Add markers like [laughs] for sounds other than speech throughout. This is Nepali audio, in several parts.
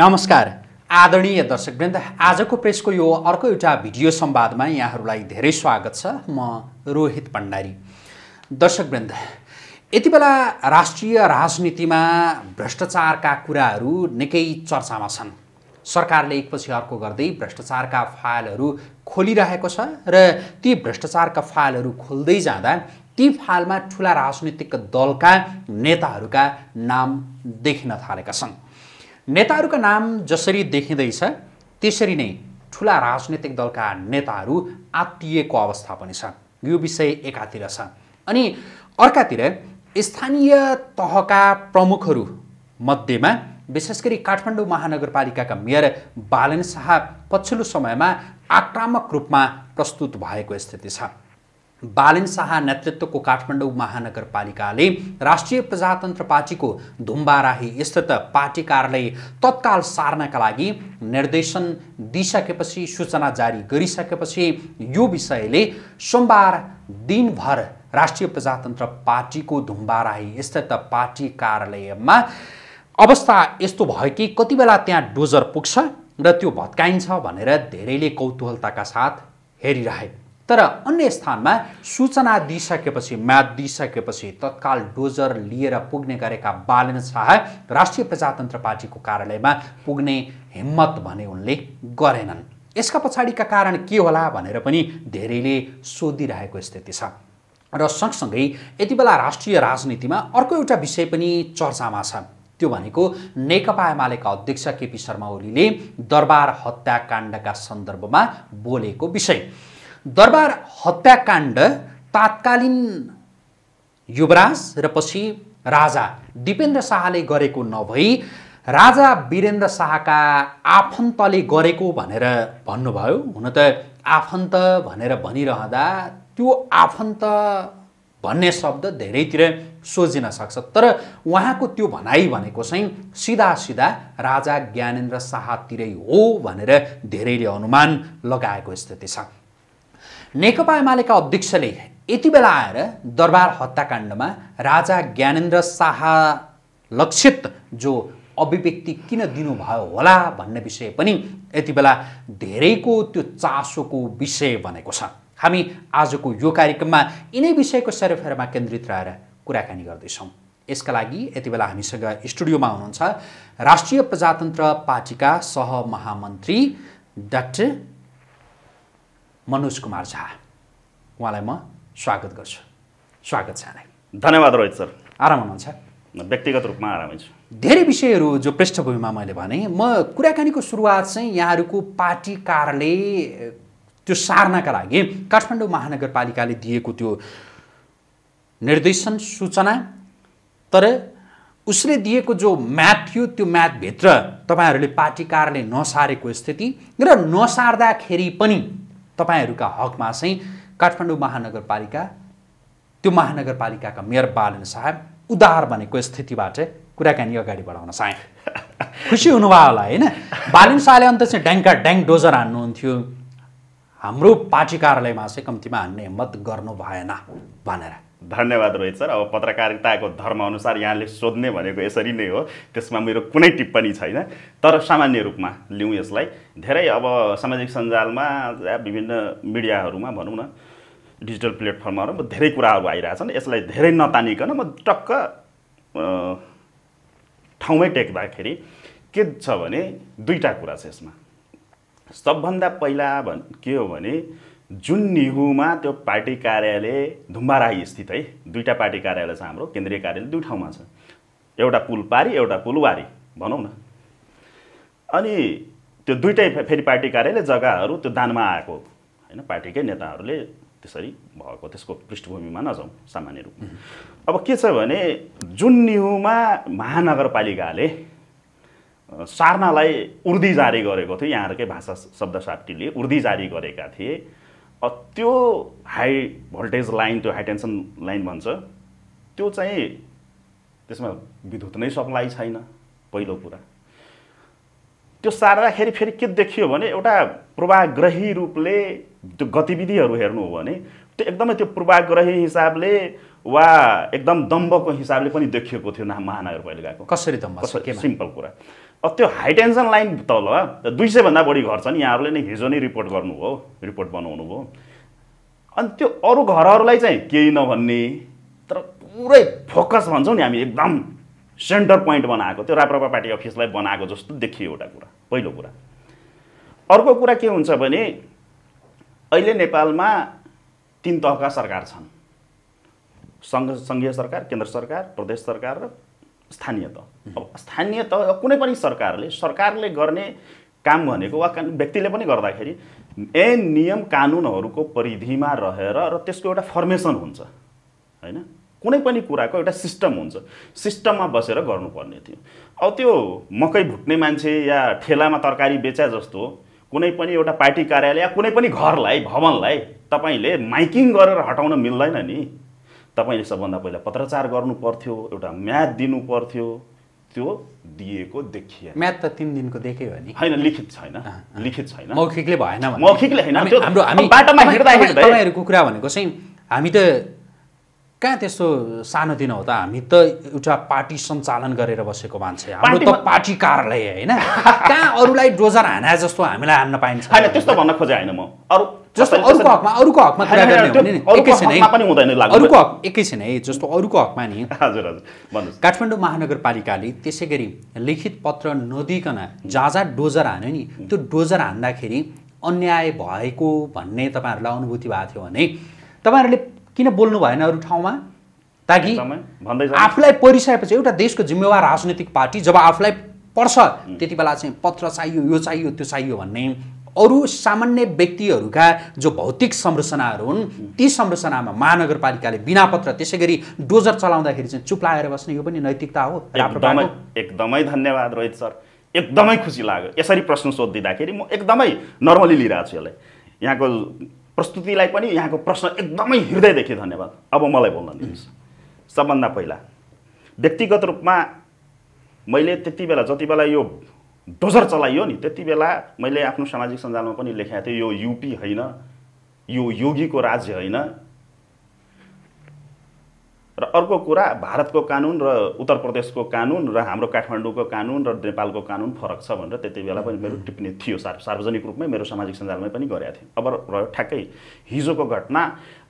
नमस्कार आदरणीय दर्शकवृन्द आजको प्रेसको यो अर्को एउटा भिडियो संवादमा यहाँहरूलाई धेरै स्वागत छ म रोहित भण्डारी दर्शकवृन्द यति बेला राष्ट्रिय राजनीतिमा भ्रष्टाचारका कुराहरू निकै चर्चामा छन् सरकारले एकपछि अर्को गर्दै भ्रष्टाचारका फाइलहरू खोलिरहेको छ र ती भ्रष्टाचारका फाइलहरू खोल्दै जाँदा ती फाइलमा ठुला राजनीतिक दलका नेताहरूका नाम देखिन थालेका छन् नेताहरूका नाम जसरी देखिँदैछ त्यसरी नै ठुला राजनैतिक दलका नेताहरू आत्तिएको अवस्था पनि छ यो विषय एकातिर छ अनि अर्कातिर स्थानीय तहका प्रमुखहरू मध्येमा विशेष गरी काठमाडौँ महानगरपालिकाका मेयर बालन शाह पछिल्लो समयमा आक्रामक रूपमा प्रस्तुत भएको स्थिति छ बालेन शाह नेतृत्वको काठमाडौँ महानगरपालिकाले राष्ट्रिय प्रजातन्त्र पार्टीको धुम्बाराही स्थित पार्टी कार्यालय तत्काल सार्नका लागि निर्देशन दिइसकेपछि सूचना जारी गरिसकेपछि यो विषयले सोमबार दिनभर राष्ट्रिय प्रजातन्त्र पार्टीको धुम्बाराही स्थित पार्टी कार्यालयमा अवस्था यस्तो भयो कि कति बेला त्यहाँ डोजर पुग्छ र त्यो भत्काइन्छ भनेर धेरैले कौतूहलताका साथ हेरिरहे तर अन्य स्थानमा सूचना दिइसकेपछि म्याद दिइसकेपछि तत्काल डोजर लिएर पुग्ने गरेका बालन शाह राष्ट्रिय प्रजातन्त्र पार्टीको कार्यालयमा पुग्ने हिम्मत भने उनले गरेनन् यसका पछाडिका कारण के होला भनेर पनि धेरैले सोधिरहेको स्थिति छ र सँगसँगै यति बेला राष्ट्रिय राजनीतिमा अर्को एउटा विषय पनि चर्चामा छ त्यो भनेको नेकपा एमालेका अध्यक्ष केपी शर्मा ओलीले दरबार हत्याकाण्डका सन्दर्भमा बोलेको विषय दरबार हत्याकाण्ड तात्कालीन युवराज र पछि राजा दिपेन्द्र शाहले गरेको नभई राजा वीरेन्द्र शाहका आफन्तले गरेको भनेर भन्नुभयो हुन त आफन्त भनेर भनिरहँदा त्यो आफन्त भन्ने शब्द धेरैतिर सोझिन सक्छ तर उहाँको त्यो भनाइ भनेको चाहिँ सिधा सिधा राजा ज्ञानेन्द्र शाहतिरै हो भनेर धेरैले अनुमान लगाएको स्थिति छ नेकपा एमालेका अध्यक्षले यति बेला आएर दरबार हत्याकाण्डमा राजा ज्ञानेन्द्र शाह लक्षित जो अभिव्यक्ति किन दिनुभयो होला भन्ने विषय पनि यति बेला धेरैको त्यो चासोको विषय बनेको छ हामी आजको यो कार्यक्रममा यिनै विषयको सरफेरमा केन्द्रित रहेर कुराकानी गर्दैछौँ यसका लागि यति बेला हामीसँग स्टुडियोमा हुनुहुन्छ राष्ट्रिय प्रजातन्त्र पार्टीका सहमहामन्त्री डाक्टर मनोज कुमार झा उहाँलाई म स्वागत गर्छु स्वागत छ यहाँलाई धन्यवाद रोहित सर आराम हुनुहुन्छ व्यक्तिगत रूपमा आरामै छु धेरै विषयहरू जो पृष्ठभूमिमा मैले भने म कुराकानीको सुरुवात चाहिँ यहाँहरूको पार्टी कारले त्यो सार्नका लागि काठमाडौँ महानगरपालिकाले दिएको त्यो निर्देशन सूचना तर उसले दिएको जो म्याथ थियो त्यो म्याथभित्र तपाईँहरूले पार्टी कारले नसारेको स्थिति र नसार्दाखेरि पनि तपाईँहरूका हकमा चाहिँ काठमाडौँ महानगरपालिका त्यो महानगरपालिकाका मेयर बालन साहब उदार भनेको स्थितिबाट कुराकानी अगाडि बढाउन चाहे [laughs] खुसी हुनुभयो होला होइन बालिन शाहले अन्त चाहिँ ड्याङ्का ड्याङ्क डोजर हान्नुहुन्थ्यो हाम्रो पार्टी कार्यालयमा चाहिँ कम्तीमा हान्ने हिम्मत गर्नु भएन भनेर धन्यवाद रोहित सर अब पत्रकारिताको धर्मअनुसार यहाँले सोध्ने भनेको यसरी नै हो त्यसमा मेरो कुनै टिप्पणी छैन तर सामान्य रूपमा लिउँ यसलाई धेरै अब सामाजिक सञ्जालमा विभिन्न मिडियाहरूमा भनौँ न डिजिटल प्लेटफर्महरूमा धेरै कुराहरू आइरहेछन् यसलाई धेरै नतानिकन म टक्क ठाउँमै टेक्दाखेरि के छ भने दुईवटा कुरा छ यसमा सबभन्दा पहिला भन् के हो भने जुन निहुमा त्यो पार्टी कार्यालय धुम्बाराही स्थित है दुईवटा पार्टी कार्यालय छ हाम्रो केन्द्रीय कार्यालय दुई ठाउँमा छ एउटा पुल पारी एउटा पुलवारी भनौँ न अनि त्यो दुइटै फेरि पार्टी कार्यालय जग्गाहरू त्यो दानमा आएको होइन पार्टीकै नेताहरूले त्यसरी भएको त्यसको पृष्ठभूमिमा नजाउँ सामान्य रूप अब के छ भने जुन निहुमा महानगरपालिकाले सार्नालाई उर्दी जारी गरेको थियो यहाँहरूकै भाषा शब्द साप्टीले उर्दी जारी गरेका थिए त्यो हाई भोल्टेज लाइन त्यो हाई टेन्सन लाइन भन्छ त्यो चाहिँ त्यसमा विद्युत नै सप्लाई छैन पहिलो कुरा त्यो सार्दाखेरि फेरि के देखियो भने एउटा पूर्वाग्रही रूपले त्यो गतिविधिहरू हेर्नु हो भने त्यो एकदमै त्यो पूर्वाग्रही हिसाबले वा एकदम दम्बको हिसाबले पनि देखिएको थियो महानगरपालिकाको कसरी दम्ब सिम्पल कुरा अब त्यो हाई टेन्सन लाइन तल दुई सयभन्दा बढी घर छन् यहाँहरूले नै हिजो नै रिपोर्ट गर्नुभयो रिपोर्ट बनाउनु भयो अनि त्यो अरू घरहरूलाई चाहिँ केही नभन्ने तर पुरै फोकस भन्छौँ नि हामी एकदम सेन्टर पोइन्ट बनाएको त्यो राप्रपा पार्टी अफिसलाई बनाएको जस्तो देखियो एउटा कुरा पहिलो कुरा अर्को कुरा के हुन्छ भने अहिले नेपालमा तिन तहका सरकार छन् सङ्घ सङ्घीय सरकार केन्द्र सरकार प्रदेश सरकार र स्थानीय त अब स्थानीय त कुनै पनि सरकारले सरकारले गर्ने काम भनेको वा व्यक्तिले पनि गर्दाखेरि ऐन नियम कानुनहरूको परिधिमा रहेर र त्यसको एउटा फर्मेसन हुन्छ होइन कुनै पनि कुराको एउटा सिस्टम हुन्छ सिस्टममा बसेर गर्नुपर्ने थियो अब त्यो मकै भुट्ने मान्छे या ठेलामा तरकारी बेचा जस्तो कुनै पनि एउटा पार्टी कार्यालय या कुनै पनि घरलाई भवनलाई तपाईँले माइकिङ गरेर हटाउन मिल्दैन नि तपाईँले सबभन्दा पहिला पत्रचार गर्नु पर्थ्यो एउटा म्याथ दिनु पर्थ्यो त्यो दिएको देखिए म्याथ त तिन दिनको देखेँ भने होइन लिखित छैन लिखित छैन मौखिकले भएन मौखिकले होइन हाम्रो हामी बाटोमा तपाईँहरूको कुरा भनेको चाहिँ हामी त कहाँ त्यस्तो सानो दिन हो त हामी त एउटा पार्टी सञ्चालन गरेर बसेको मान्छे हाम्रो त पार्टी कार्यालय होइन कहाँ अरूलाई डोजर हाना जस्तो हामीलाई हान्न पाइन्छ होइन त्यस्तो भन्न खोजे होइन म अरू जस्तो अरूको हकमा अरूको हकमा कुरा गर्ने हो अरूको हक एकैछिन है जस्तो अरूको हकमा नि [laughs] हजुर हजुर काठमाडौँ महानगरपालिकाले त्यसै गरी लिखित पत्र नदिकन जहाँ जहाँ डोजर हान्यो नि त्यो डोजर हान्दाखेरि अन्याय भएको भन्ने तपाईँहरूलाई अनुभूति भएको थियो भने तपाईँहरूले किन बोल्नु भएन अरू ठाउँमा ताकि आफूलाई परिसकेपछि एउटा देशको जिम्मेवार राजनैतिक पार्टी जब आफूलाई पर्छ त्यति बेला चाहिँ पत्र चाहियो यो चाहियो त्यो चाहियो भन्ने अरू सामान्य व्यक्तिहरूका जो भौतिक संरचनाहरू हुन् ती संरचनामा महानगरपालिकाले बिनापत्र पत्र त्यसै गरी डोजर चलाउँदाखेरि चाहिँ चुप लागेर बस्ने यो पनि नैतिकता हो एकदमै एकदमै धन्यवाद रोहित सर एकदमै खुसी लाग्यो यसरी प्रश्न सोधिदिँदाखेरि म एकदमै नर्मली लिइरहेको छु यसलाई यहाँको प्रस्तुतिलाई पनि यहाँको प्रश्न एकदमै हृदयदेखि धन्यवाद अब मलाई बोल्न दिनुहोस् सबभन्दा पहिला व्यक्तिगत रूपमा मैले त्यति बेला जति बेला यो डोजर चलाइयो नि त्यति बेला मैले आफ्नो सामाजिक सञ्जालमा पनि लेखेको थिएँ यो युपी होइन यो योगीको राज्य होइन र अर्को कुरा भारतको कानुन र उत्तर प्रदेशको कानुन र हाम्रो काठमाडौँको कानुन र नेपालको कानुन फरक छ भनेर त्यति बेला पनि मेरो टिप्पणी थियो सार सार्वजनिक रूपमै मेरो सामाजिक सञ्जालमै पनि गरेका थिएँ अब रह्यो ठ्याक्कै हिजोको घटना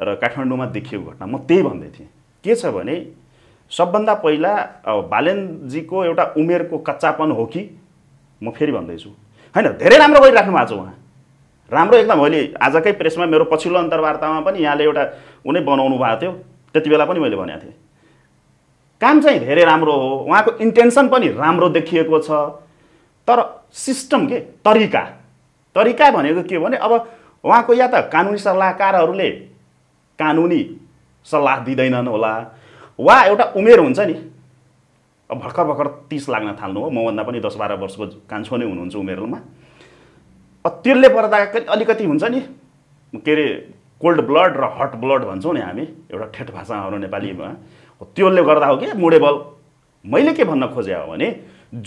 र काठमाडौँमा देखिएको घटना म त्यही भन्दै थिएँ के छ भने सबभन्दा पहिला बालेनजीको एउटा उमेरको कच्चापन हो कि म फेरि भन्दैछु होइन धेरै राम्रो गरिराख्नु भएको छ उहाँ राम्रो एकदम मैले आजकै प्रेसमा मेरो पछिल्लो अन्तर्वार्तामा पनि यहाँले एउटा उनी बनाउनु भएको थियो त्यति बेला पनि मैले भनेको थिएँ काम चाहिँ धेरै राम्रो हो उहाँको इन्टेन्सन पनि राम्रो देखिएको छ तर सिस्टम के तरिका तरिका भनेको के हो भने अब उहाँको या त कानुनी सल्लाहकारहरूले कानुनी सल्लाह दिँदैनन् होला वा एउटा उमेर हुन्छ नि अब भर्खर भर्खर तिस लाग्न थाल्नु हो मभन्दा पनि दस बाह्र वर्षको कान्छो नै हुनुहुन्छ उमेरमा त्यसले पर्दा अलिकति हुन्छ नि के अरे कोल्ड ब्लड र हट ब्लड भन्छौँ नि हामी एउटा ठेट भाषामा हाम्रो नेपालीमा त्योले गर्दा हो कि मुडेबल मैले के भन्न खोजे हो भने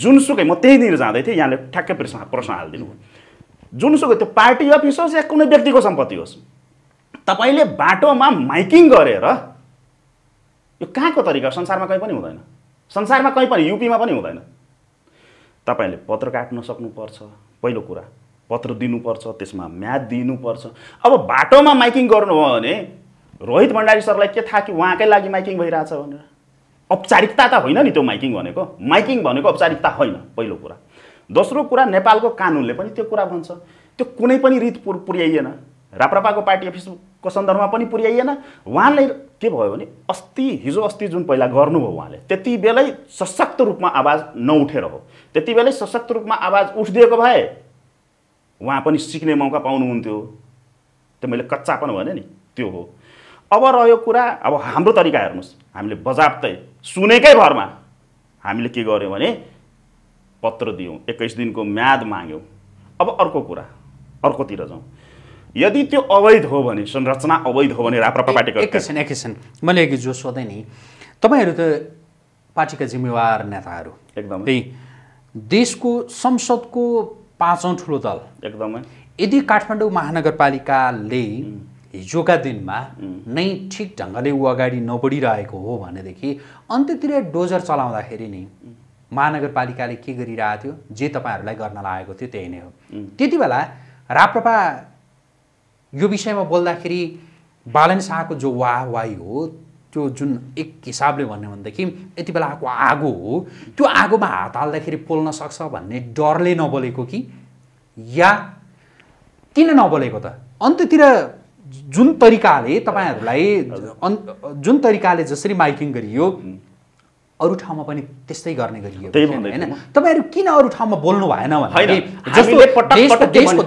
जुनसुकै म त्यहीँनिर जाँदै थिएँ यहाँले ठ्याक्कै प्रश्न प्रश्न हालिदिनु जुनसुकै त्यो पार्टी अफिस होस् या कुनै व्यक्तिको सम्पत्ति होस् तपाईँले बाटोमा माइकिङ गरेर यो कहाँको तरिका संसारमा कहीँ पनि हुँदैन संसारमा कहीँ पनि युपीमा पनि हुँदैन तपाईँले पत्र काट्न सक्नुपर्छ पहिलो कुरा पत्र दिनुपर्छ त्यसमा म्याद दिनुपर्छ अब बाटोमा माइकिङ गर्नुभयो भने रोहित भण्डारी सरलाई के थाहा कि उहाँकै लागि माइकिङ भइरहेछ भनेर औपचारिकता त होइन नि त्यो माइकिङ भनेको माइकिङ भनेको औपचारिकता होइन पहिलो कुरा दोस्रो कुरा नेपालको कानुनले पनि त्यो कुरा भन्छ त्यो कुनै पनि रित पुर्याइएन राप्रपाको पार्टी अफिस को सन्दर्भमा पनि पुर्याइएन उहाँले के भयो भने अस्ति हिजो अस्ति जुन पहिला गर्नुभयो उहाँले त्यति बेलै सशक्त रूपमा आवाज नउठेर हो त्यति बेलै सशक्त रूपमा आवाज उठिदिएको भए उहाँ पनि सिक्ने मौका पाउनुहुन्थ्यो त्यो मैले कच्चा पनि भने नि त्यो हो अब रह्यो कुरा अब हाम्रो तरिका हेर्नुहोस् हामीले बजाप्तै सुनेकै भरमा हामीले के गर्यौँ भने पत्र दियौँ एक्काइस दिनको म्याद माग्यौँ अब अर्को कुरा अर्कोतिर जाउँ यदि त्यो अवैध हो भने संरचना अवैध हो भने राप्रपा पार्टीको एकैछिन एकैछिन मैले अघि जो सोधेँ नि तपाईँहरू त पार्टीका जिम्मेवार नेताहरू एकदमै देशको संसदको पाँचौँ ठुलो दल एकदमै यदि काठमाडौँ महानगरपालिकाले हिजोका दिनमा नै ठिक ढङ्गले ऊ अगाडि नबढिरहेको हो भनेदेखि अन्त्यतिर डोजर चलाउँदाखेरि नि महानगरपालिकाले के गरिरहेको थियो जे तपाईँहरूलाई गर्न लागेको थियो त्यही नै हो त्यति बेला राप्रपा यो विषयमा बोल्दाखेरि बालन शाहको जो वाहवाही हो त्यो जुन एक हिसाबले भन्यो भनेदेखि यति बेला आएको आगो हो त्यो आगोमा हात हाल्दाखेरि पोल्न सक्छ भन्ने डरले नबोलेको कि या किन नबोलेको त अन्ततिर जुन तरिकाले तपाईँहरूलाई जुन तरिकाले जसरी माइकिङ गरियो अरू ठाउँमा पनि त्यस्तै गर्ने गरियो होइन तपाईँहरू किन अरू ठाउँमा बोल्नु भएन भने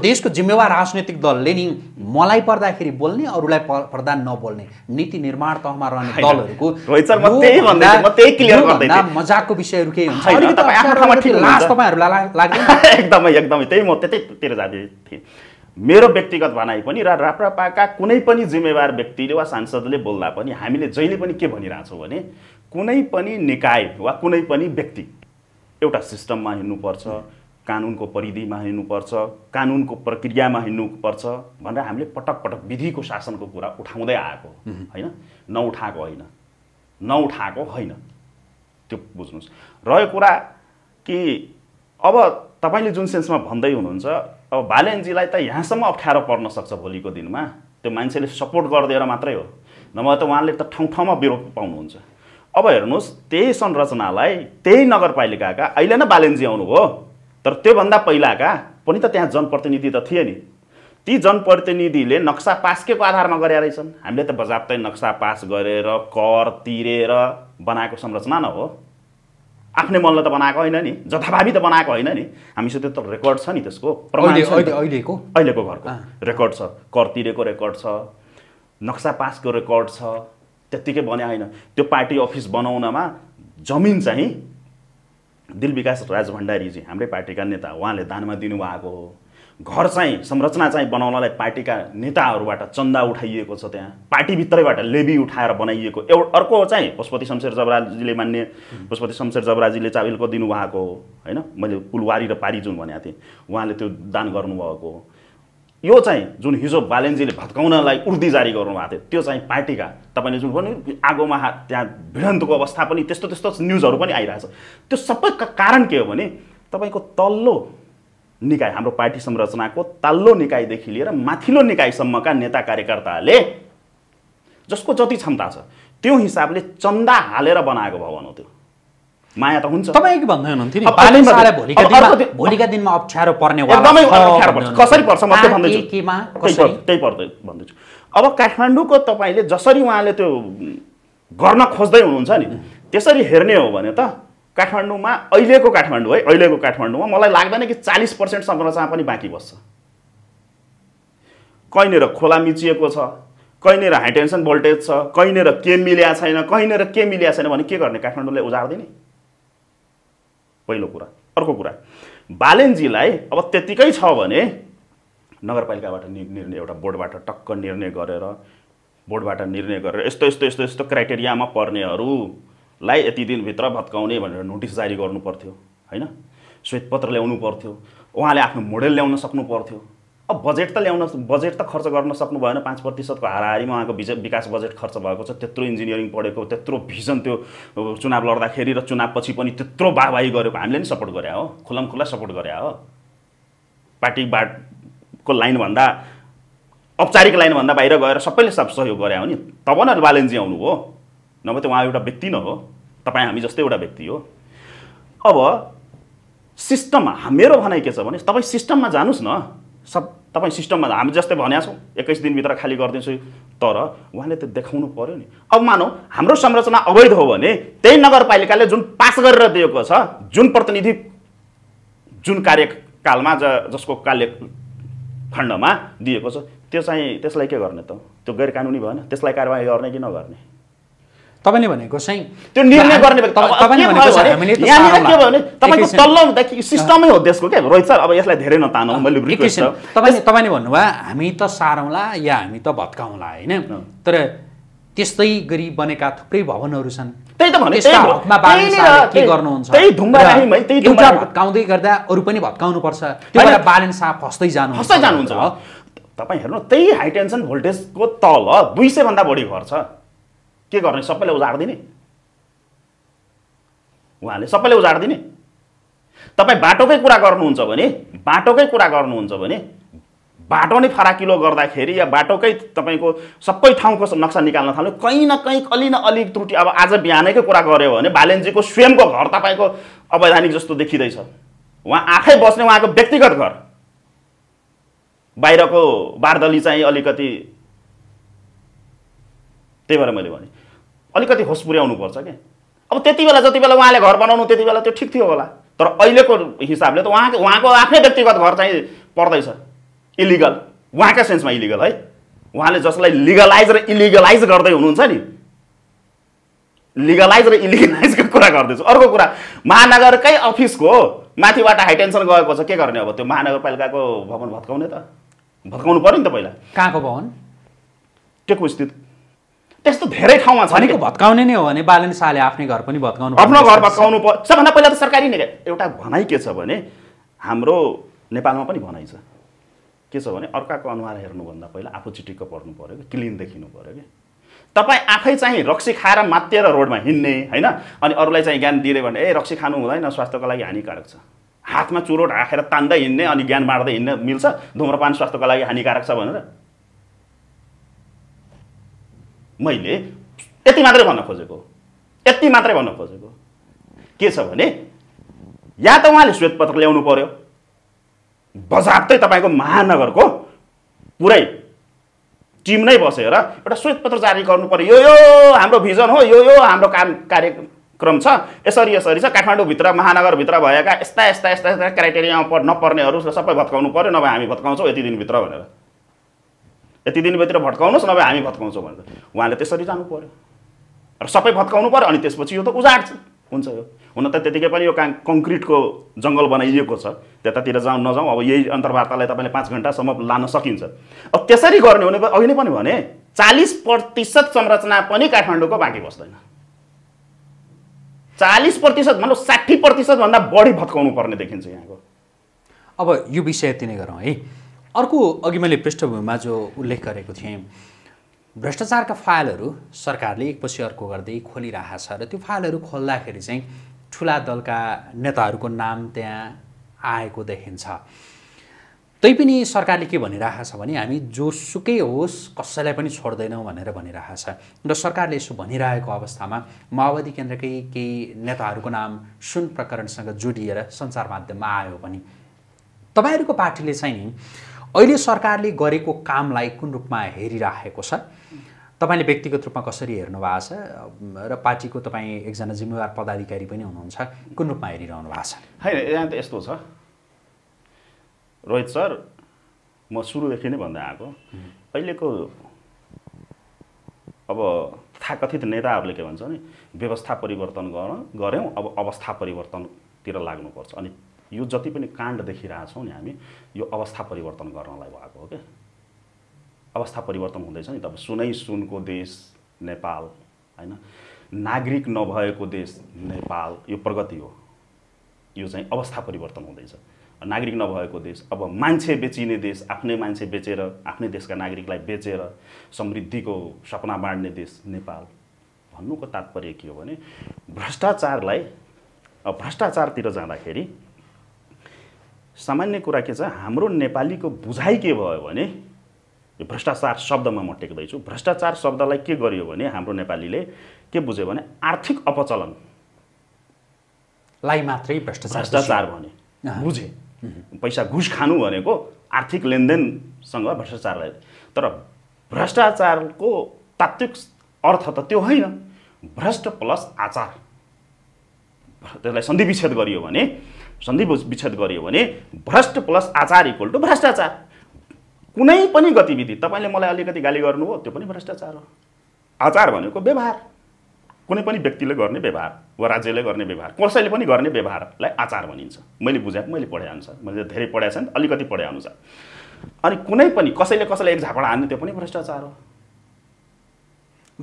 देशको जिम्मेवार राजनैतिक दलले नि मलाई पर्दाखेरि बोल्ने अरूलाई प्रधान नबोल्ने नीति निर्माण तहमा रहने दलहरूको मजाकको विषयहरू केही हुन्छ [laughs] एकदमै एकदमै त्यही म त्यतैतिर जाँदै थिएँ मेरो व्यक्तिगत भनाइ पनि र राप्रपाका कुनै पनि जिम्मेवार व्यक्तिले वा सांसदले बोल्दा पनि हामीले जहिले पनि के भनिरहेछौँ भने कुनै पनि निकाय वा कुनै पनि व्यक्ति एउटा सिस्टममा हिँड्नुपर्छ कानुनको परिधिमा हिँड्नुपर्छ कानुनको प्रक्रियामा हिँड्नुपर्छ भनेर हामीले पटक पटक विधिको शासनको कुरा उठाउँदै आएको होइन नउठाएको होइन नउठाएको होइन त्यो बुझ्नुहोस् रह्यो कुरा कि अब तपाईँले जुन सेन्समा भन्दै हुनुहुन्छ अब बालेनजीलाई त यहाँसम्म अप्ठ्यारो पर्न सक्छ भोलिको दिनमा त्यो मान्छेले सपोर्ट गरिदिएर मात्रै हो नभए त उहाँले त ठाउँ ठाउँमा विरोध पाउनुहुन्छ अब हेर्नुहोस् त्यही संरचनालाई त्यही नगरपालिकाका अहिले नै बालेन्जी आउनुभयो तर त्योभन्दा पहिलाका पनि त त्यहाँ जनप्रतिनिधि त थिए नि ती जनप्रतिनिधिले नक्सा पासकेको आधारमा गरे रहेछन् हामीले त बजाप्तै नक्सा पास गरेर कर तिरेर बनाएको संरचना न हो आफ्नै मनले त बनाएको होइन नि जथाभावी त बनाएको होइन नि हामीसित त रेकर्ड छ नि त्यसको अहिलेको अहिलेको घरको रेकर्ड छ कर तिरेको रेकर्ड छ नक्सा पासको रेकर्ड छ त्यत्तिकै बने होइन त्यो पार्टी अफिस बनाउनमा जमिन चाहिँ दिल विकास राज भण्डारीजी हाम्रै पार्टीका नेता उहाँले दानमा दिनुभएको हो घर चाहिँ संरचना चाहिँ बनाउनलाई पार्टीका नेताहरूबाट चन्दा उठाइएको छ त्यहाँ पार्टीभित्रैबाट लेबी उठाएर बनाइएको एउटा अर्को चाहिँ पशुपति शमशेर जबराजीले मान्ने पशुपति शमशेर जबराजीले चावेलको दिनुभएको हो होइन मैले पुलवारी र पारी जुन भनेको थिएँ उहाँले त्यो दान गर्नुभएको हो यो चाहिँ जुन हिजो बालेन्जीले भत्काउनलाई उर्दी जारी गर्नुभएको थियो त्यो चाहिँ पार्टीका तपाईँले जुन भन्नु आगोमा हात त्यहाँ भिडन्तको अवस्था पनि त्यस्तो त्यस्तो न्युजहरू पनि आइरहेछ त्यो सबै कारण के हो भने तपाईँको तल्लो निकाय हाम्रो पार्टी संरचनाको तल्लो निकायदेखि लिएर माथिल्लो निकायसम्मका नेता कार्यकर्ताले जसको जति क्षमता छ त्यो हिसाबले चन्दा हालेर बनाएको भवन हो त्यो माया त हुन्छ तपाईँ के भन्दै हुनुहुन्थ्यो नि भोलिका दिनमा अप्ठ्यारो पर्ने एकदमै अप्ठ्यारो पर्छ कसरी पर्छ म त्यो भन्दैछु त्यही पर्दै भन्दैछु अब काठमाडौँको तपाईँले जसरी उहाँले त्यो गर्न खोज्दै हुनुहुन्छ नि त्यसरी हेर्ने हो भने त काठमाडौँमा अहिलेको काठमाडौँ है अहिलेको काठमाडौँमा मलाई लाग्दैन कि चालिस पर्सेन्ट संरचना पनि बाँकी बस्छ कहीँनिर खोला मिचिएको छ कहीँनिर हाई टेन्सन भोल्टेज छ कहीँनिर के मिल्या छैन कहीँनिर के मिल्या छैन भने के गर्ने काठमाडौँलाई उजार्दिने पहिलो कुरा अर्को कुरा बालेनजीलाई अब त्यतिकै छ भने नगरपालिकाबाट निर्णय एउटा बोर्डबाट टक्क निर्णय गरेर बोर्डबाट निर्णय गरेर यस्तो यस्तो यस्तो यस्तो क्राइटेरियामा पर्नेहरूलाई यति दिनभित्र भत्काउने भनेर नोटिस जारी गर्नु पर्थ्यो होइन श्वेतपत्र ल्याउनु पर्थ्यो उहाँले आफ्नो मोडेल ल्याउन सक्नु पर्थ्यो अब बजेट त ल्याउन बजेट त खर्च गर्न सक्नु भएन पाँच प्रतिशतको हाराहारीमा उहाँको विज विकास बजेट खर्च भएको छ त्यत्रो इन्जिनियरिङ पढेको त्यत्रो भिजन त्यो चुनाव लड्दाखेरि र चुनावपछि पनि त्यत्रो बाबाई गरेको हामीले नि सपोर्ट गरे हो खुलम खुला सपोर्ट गरे हो पार्टी बाटको लाइनभन्दा औपचारिक लाइनभन्दा बाहिर गएर सबैले सब सहयोग गरे हो नि तब न बालेन्जी आउनु हो नभए त उहाँ एउटा व्यक्ति न हो तपाईँ हामी जस्तै एउटा व्यक्ति हो अब सिस्टममा मेरो भनाइ के छ भने तपाईँ सिस्टममा जानुहोस् न सब तपाईँ सिस्टममा हामी जस्तै भनेको छौँ एक्काइस दिनभित्र खाली गरिदिन्छु तर उहाँले त देखाउनु पऱ्यो नि अब मानौ हाम्रो संरचना अवैध हो भने त्यही नगरपालिकाले जुन पास गरेर दिएको छ जुन प्रतिनिधि जुन कार्यकालमा ज जसको खण्डमा दिएको छ त्यो चाहिँ त्यसलाई के गर्ने त त्यो गैर कानुनी भएन त्यसलाई कारवाही गर्ने कि नगर्ने तपाईँले भनेको चाहिँ त्यो निर्णय गर्ने तपाईँको तल्लो हुँदा सिस्टमै हो देशको क्या रोहित सर अब यसलाई धेरै नतानौँ मैले तपाईँ तपाईँले भन्नुभयो हामी त सारौँला या हामी त भत्काउँला होइन तर त्यस्तै गरी बनेका थुप्रै भवनहरू छन् त्यही त भने के गर्नुहुन्छ एउटा भत्काउँदै गर्दा अरू पनि भत्काउनुपर्छ त्यो ब्यालेन्स फस्दै जानु फस्दै जानुहुन्छ तपाईँ हेर्नु त्यही हाई टेन्सन भोल्टेजको तल दुई सयभन्दा बढी घर छ के गर्ने सबैले उजाड दिने उहाँले सबैले उजाड दिने तपाईँ बाटोकै कुरा गर्नुहुन्छ भने बाटोकै कुरा गर्नुहुन्छ भने बाटो नै फराकिलो गर्दाखेरि या बाटोकै तपाईँको सबै ठाउँको नक्सा निकाल्न थाल्नु कहीँ न कहीँ अलि न अलिक त्रुटि अब आज बिहानैकै कुरा गऱ्यो भने बालेन्जीको स्वयंको घर तपाईँको अवैधानिक जस्तो देखिँदैछ उहाँ आफै बस्ने उहाँको व्यक्तिगत घर बाहिरको बारदली चाहिँ अलिकति त्यही भएर मैले भने अलिकति होस पर्छ क्या अब त्यति बेला जति बेला उहाँले घर बनाउनु त्यति बेला त्यो ठिक थियो होला तर अहिलेको हिसाबले त उहाँको उहाँको आफ्नै व्यक्तिगत घर चाहिँ पर्दैछ इलिगल उहाँकै सेन्समा इलिगल है उहाँले जसलाई लिगलाइज र इलिगलाइज गर्दै हुनुहुन्छ नि लिगलाइज र इलिगलाइजको कुरा गर्दैछु अर्को कुरा महानगरकै अफिसको माथिबाट हाइटेन्सन गएको छ के गर्ने अब त्यो महानगरपालिकाको भवन भत्काउने त भत्काउनु पऱ्यो नि त पहिला कहाँको भवन टेकुस्थित त्यस्तो धेरै ठाउँमा छ भनेको भत्काउने नै हो भने बालन शाहले आफ्नै घर पनि भत्काउनु आफ्नो घर भत्काउनु पर्छ सबभन्दा पहिला त सरकारी नै एउटा भनाइ के छ भने हाम्रो नेपालमा पनि भनाइ छ के छ भने अर्काको अनुहार हेर्नुभन्दा पहिला आफू चिटिक्क पर्नु पऱ्यो कि क्लिन देखिनु पऱ्यो कि तपाईँ आफै चाहिँ रक्सी खाएर मातेर रोडमा हिँड्ने होइन अनि अरूलाई चाहिँ ज्ञान दिने भने ए रक्सी खानु हुँदैन स्वास्थ्यको लागि हानिकारक छ हातमा चुरोट राखेर तान्दै हिँड्ने अनि ज्ञान बाँड्दै हिँड्ने मिल्छ धुम्रपान स्वास्थ्यको लागि हानिकारक छ भनेर मैले यति मात्रै भन्न खोजेको यति मात्रै भन्न खोजेको के छ भने या त उहाँले श्वेतपत्र ल्याउनु पर्यो बजारतै तपाईँको महानगरको पुरै टिम नै बसेर एउटा श्वेतपत्र जारी गर्नु पर्यो यो यो हाम्रो भिजन हो यो यो हाम्रो काम कार्यक्रम छ यसरी यसरी छ काठमाडौँभित्र महानगरभित्र भएका यस्ता यस्ता यस्ता यस्ता क्राइटेरियामा नपर्नेहरू सबै भत्काउनु पर्यो नभए हामी भत्काउँछौँ यति दिनभित्र भनेर यति दिनभित्र भत्काउनुहोस् नभए हामी भत्काउँछौँ भनेर उहाँले त्यसरी जानु पऱ्यो र सबै भत्काउनु पऱ्यो अनि त्यसपछि यो त उजाड हुन्छ यो हुन त त्यतिकै पनि यो काङ कङ्क्रिटको जङ्गल बनाइएको छ त्यतातिर जाउँ नजाउँ अब यही अन्तर्वार्तालाई तपाईँले पाँच घन्टासम्म लान सकिन्छ अब त्यसरी गर्ने हो भने अघि पनि भने चालिस प्रतिशत संरचना पनि काठमाडौँको बाँकी बस्दैन चालिस प्रतिशत मतलब साठी प्रतिशतभन्दा बढी भत्काउनु पर्ने देखिन्छ यहाँको अब यो विषय यति नै गरौँ है अर्को अघि मैले पृष्ठभूमिमा जो उल्लेख गरेको थिएँ भ्रष्टाचारका फाइलहरू सरकारले एकपछि अर्को गर्दै खोलिरहेको छ र त्यो फाइलहरू खोल्दाखेरि चाहिँ ठुला दलका नेताहरूको नाम त्यहाँ आएको देखिन्छ तैपनि सरकारले के भनिरहेको छ भने हामी जोसुकै होस् कसैलाई पनि छोड्दैनौँ भनेर भनिरहेको छ र सरकारले यसो भनिरहेको अवस्थामा माओवादी केन्द्रकै केही नेताहरूको नाम सुन प्रकरणसँग जोडिएर सञ्चार माध्यममा आयो भने तपाईँहरूको पार्टीले चाहिँ अहिले सरकारले गरेको कामलाई कुन रूपमा हेरिराखेको छ तपाईँले व्यक्तिगत रूपमा कसरी हेर्नु भएको छ र पार्टीको तपाईँ एकजना जिम्मेवार पदाधिकारी पनि हुनुहुन्छ कुन रूपमा हेरिरहनु भएको छ होइन यहाँ त यस्तो छ रोहित सर म सुरुदेखि नै भन्दा आएको अहिलेको अब तथाकथित नेताहरूले के भन्छ भने व्यवस्था परिवर्तन गर्न गऱ्यौँ अब अवस्था परिवर्तनतिर लाग्नुपर्छ अनि यो जति पनि काण्ड देखिरहेछौँ नि हामी यो अवस्था परिवर्तन गर्नलाई भएको हो क्या अवस्था परिवर्तन हुँदैछ नि अब सुनै सुनको देश नेपाल होइन नागरिक नभएको देश नेपाल यो प्रगति हो यो चाहिँ अवस्था परिवर्तन हुँदैछ नागरिक नभएको देश अब मान्छे बेचिने देश आफ्नै मान्छे बेचेर आफ्नै देशका नागरिकलाई बेचेर समृद्धिको सपना बाँड्ने देश नेपाल भन्नुको तात्पर्य के हो भने भ्रष्टाचारलाई भ्रष्टाचारतिर जाँदाखेरि सामान्य कुरा के छ हाम्रो नेपालीको बुझाइ के भयो भने यो भ्रष्टाचार शब्दमा म टेक्दैछु भ्रष्टाचार शब्दलाई के गरियो भने हाम्रो नेपालीले के बुझ्यो भने आर्थिक अपचलनलाई मात्रै भ्रष्टाचार भ्रष्टाचार भने बुझे पैसा घुस खानु भनेको आर्थिक लेनदेनसँग भ्रष्टाचारलाई तर भ्रष्टाचारको तात्विक अर्थ त त्यो होइन भ्रष्ट प्लस आचार त्यसलाई सन्धि विच्छेद गरियो भने सन्धि विच्छेद गरियो भने भ्रष्ट प्लस आचार इक्वल टु भ्रष्टाचार कुनै पनि गतिविधि तपाईँले मलाई अलिकति गाली गर्नु हो त्यो पनि भ्रष्टाचार हो आचार भनेको व्यवहार कुनै पनि व्यक्तिले गर्ने व्यवहार वा राज्यले गर्ने व्यवहार कसैले पनि गर्ने व्यवहारलाई आचार भनिन्छ मैले बुझाएको मैले अनुसार मैले धेरै पढाएको छ नि अलिकति अनुसार अनि कुनै पनि कसैले कसैलाई एक झापडा हान्ने त्यो पनि भ्रष्टाचार हो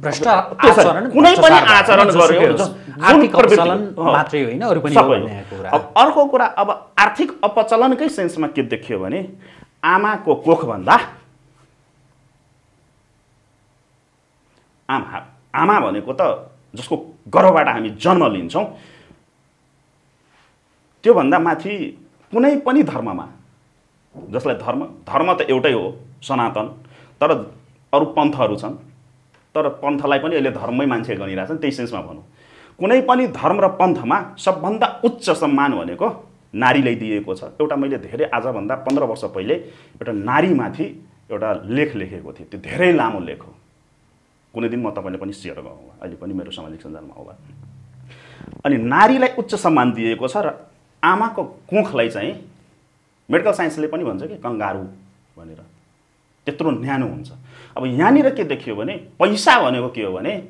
भ्रष्ट आचरण कुनै पनि आचरण मात्रै होइन अरू पनि अर्को कुरा अब आर्थिक अपचलनकै सेन्समा के देखियो भने आमाको कोखभन्दा आमा आमा भनेको त जसको गर्वबाट हामी जन्म लिन्छौँ त्योभन्दा माथि कुनै पनि धर्ममा जसलाई धर्म धर्म त एउटै हो सनातन तर अरू पन्थहरू छन् तर पन्थलाई पनि अहिले धर्ममै मान्छे गरिरहेछन् त्यही सेन्समा भनौँ कुनै पनि धर्म र पन्थमा सबभन्दा उच्च सम्मान भनेको नारीलाई दिएको छ एउटा मैले धेरै आजभन्दा पन्ध्र वर्ष पहिले एउटा नारीमाथि एउटा लेख लेखेको थिएँ त्यो धेरै लामो लेख हो कुनै दिन म तपाईँले पनि सेयर गरौँला अहिले पनि मेरो सामाजिक सञ्जालमा होला अनि नारीलाई उच्च सम्मान दिएको छ र आमाको कोखलाई चाहिँ मेडिकल साइन्सले पनि भन्छ कि कङ्गारू भनेर त्यत्रो न्यानो हुन्छ अब यहाँनिर के देखियो भने पैसा भनेको के हो भने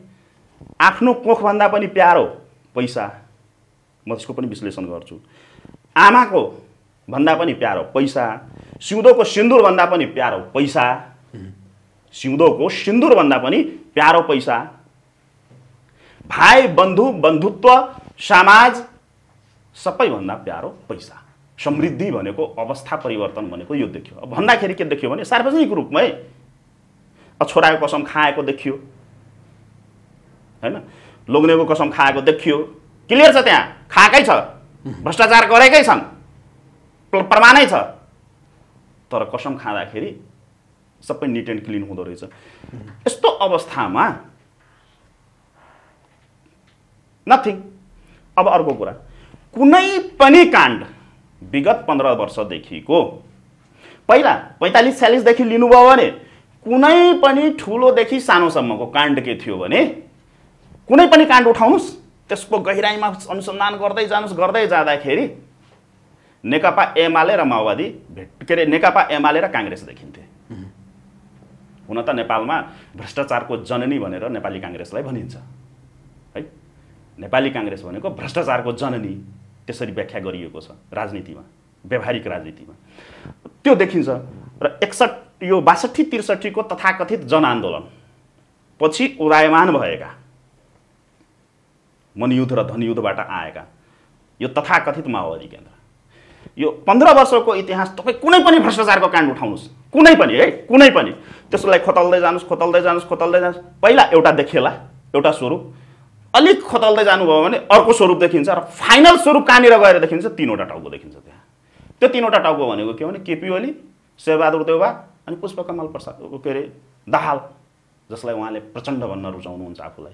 आफ्नो कोखभन्दा पनि प्यारो पैसा म त्यसको पनि विश्लेषण गर्छु आमाको भन्दा पनि प्यारो पैसा सिउँदोको सिन्दुरभन्दा पनि प्यारो पैसा सिउँदोको सिन्दुरभन्दा पनि प्यारो पैसा भाइ बन्धु बन्धुत्व समाज सबैभन्दा प्यारो पैसा समृद्धि भनेको अवस्था परिवर्तन भनेको यो देखियो अब भन्दाखेरि के देखियो भने सार्वजनिक रूपमै छोराको कसम खाएको देखियो होइन लोग्नेको कसम खाएको देखियो क्लियर छ त्यहाँ खाएकै छ भ्रष्टाचार गरेकै छन् प्रमाणै छ तर कसम खाँदाखेरि सबै निट एन्ड क्लिन हुँदो रहेछ यस्तो अवस्थामा नथिङ अब अर्को कुरा कुनै पनि काण्ड विगत पन्ध्र वर्षदेखिको पहिला पैँतालिस छ्यालिसदेखि लिनुभयो भने कुनै पनि ठुलोदेखि सानोसम्मको काण्ड के थियो भने कुनै पनि काण्ड उठाउनुहोस् त्यसको गहिराइमा अनुसन्धान गर्दै जानुहोस् गर्दै जाँदाखेरि नेकपा एमाले र माओवादी भेट के अरे नेकपा एमाले र काङ्ग्रेस देखिन्थे हुन त नेपालमा भ्रष्टाचारको जननी भनेर नेपाली काङ्ग्रेसलाई भनिन्छ है नेपाली काङ्ग्रेस भनेको भ्रष्टाचारको जननी त्यसरी व्याख्या गरिएको छ राजनीतिमा व्यावहारिक राजनीतिमा त्यो देखिन्छ र एकसठ यो बासठी त्रिसठीको तथाकथित जनआन्दोलन पछि उदायमान भएका मनयुद्ध र धनयुद्धबाट आएका यो तथाकथित माओवादी केन्द्र यो पन्ध्र वर्षको इतिहास तपाईँ कुनै पनि भ्रष्टाचारको काण्ड उठाउनुहोस् कुनै पनि है कुनै पनि त्यसलाई खोतल्दै जानुहोस् खोतल्दै जानुहोस् खोतल्दै जानुहोस् पहिला एउटा देखिएला एउटा स्वरूप अलिक खोतल्दै जानुभयो भने अर्को स्वरूप देखिन्छ र फाइनल स्वरूप कहाँनिर गएर देखिन्छ तिनवटा टाउको देखिन्छ त्यहाँ त्यो तिनवटा टाउको भनेको के भने केपी ओली शेरबहादुर देउवा अनि पुष्पकमल प्रसाद के अरे दाहाल जसलाई उहाँले प्रचण्ड भन्न रुचाउनुहुन्छ आफूलाई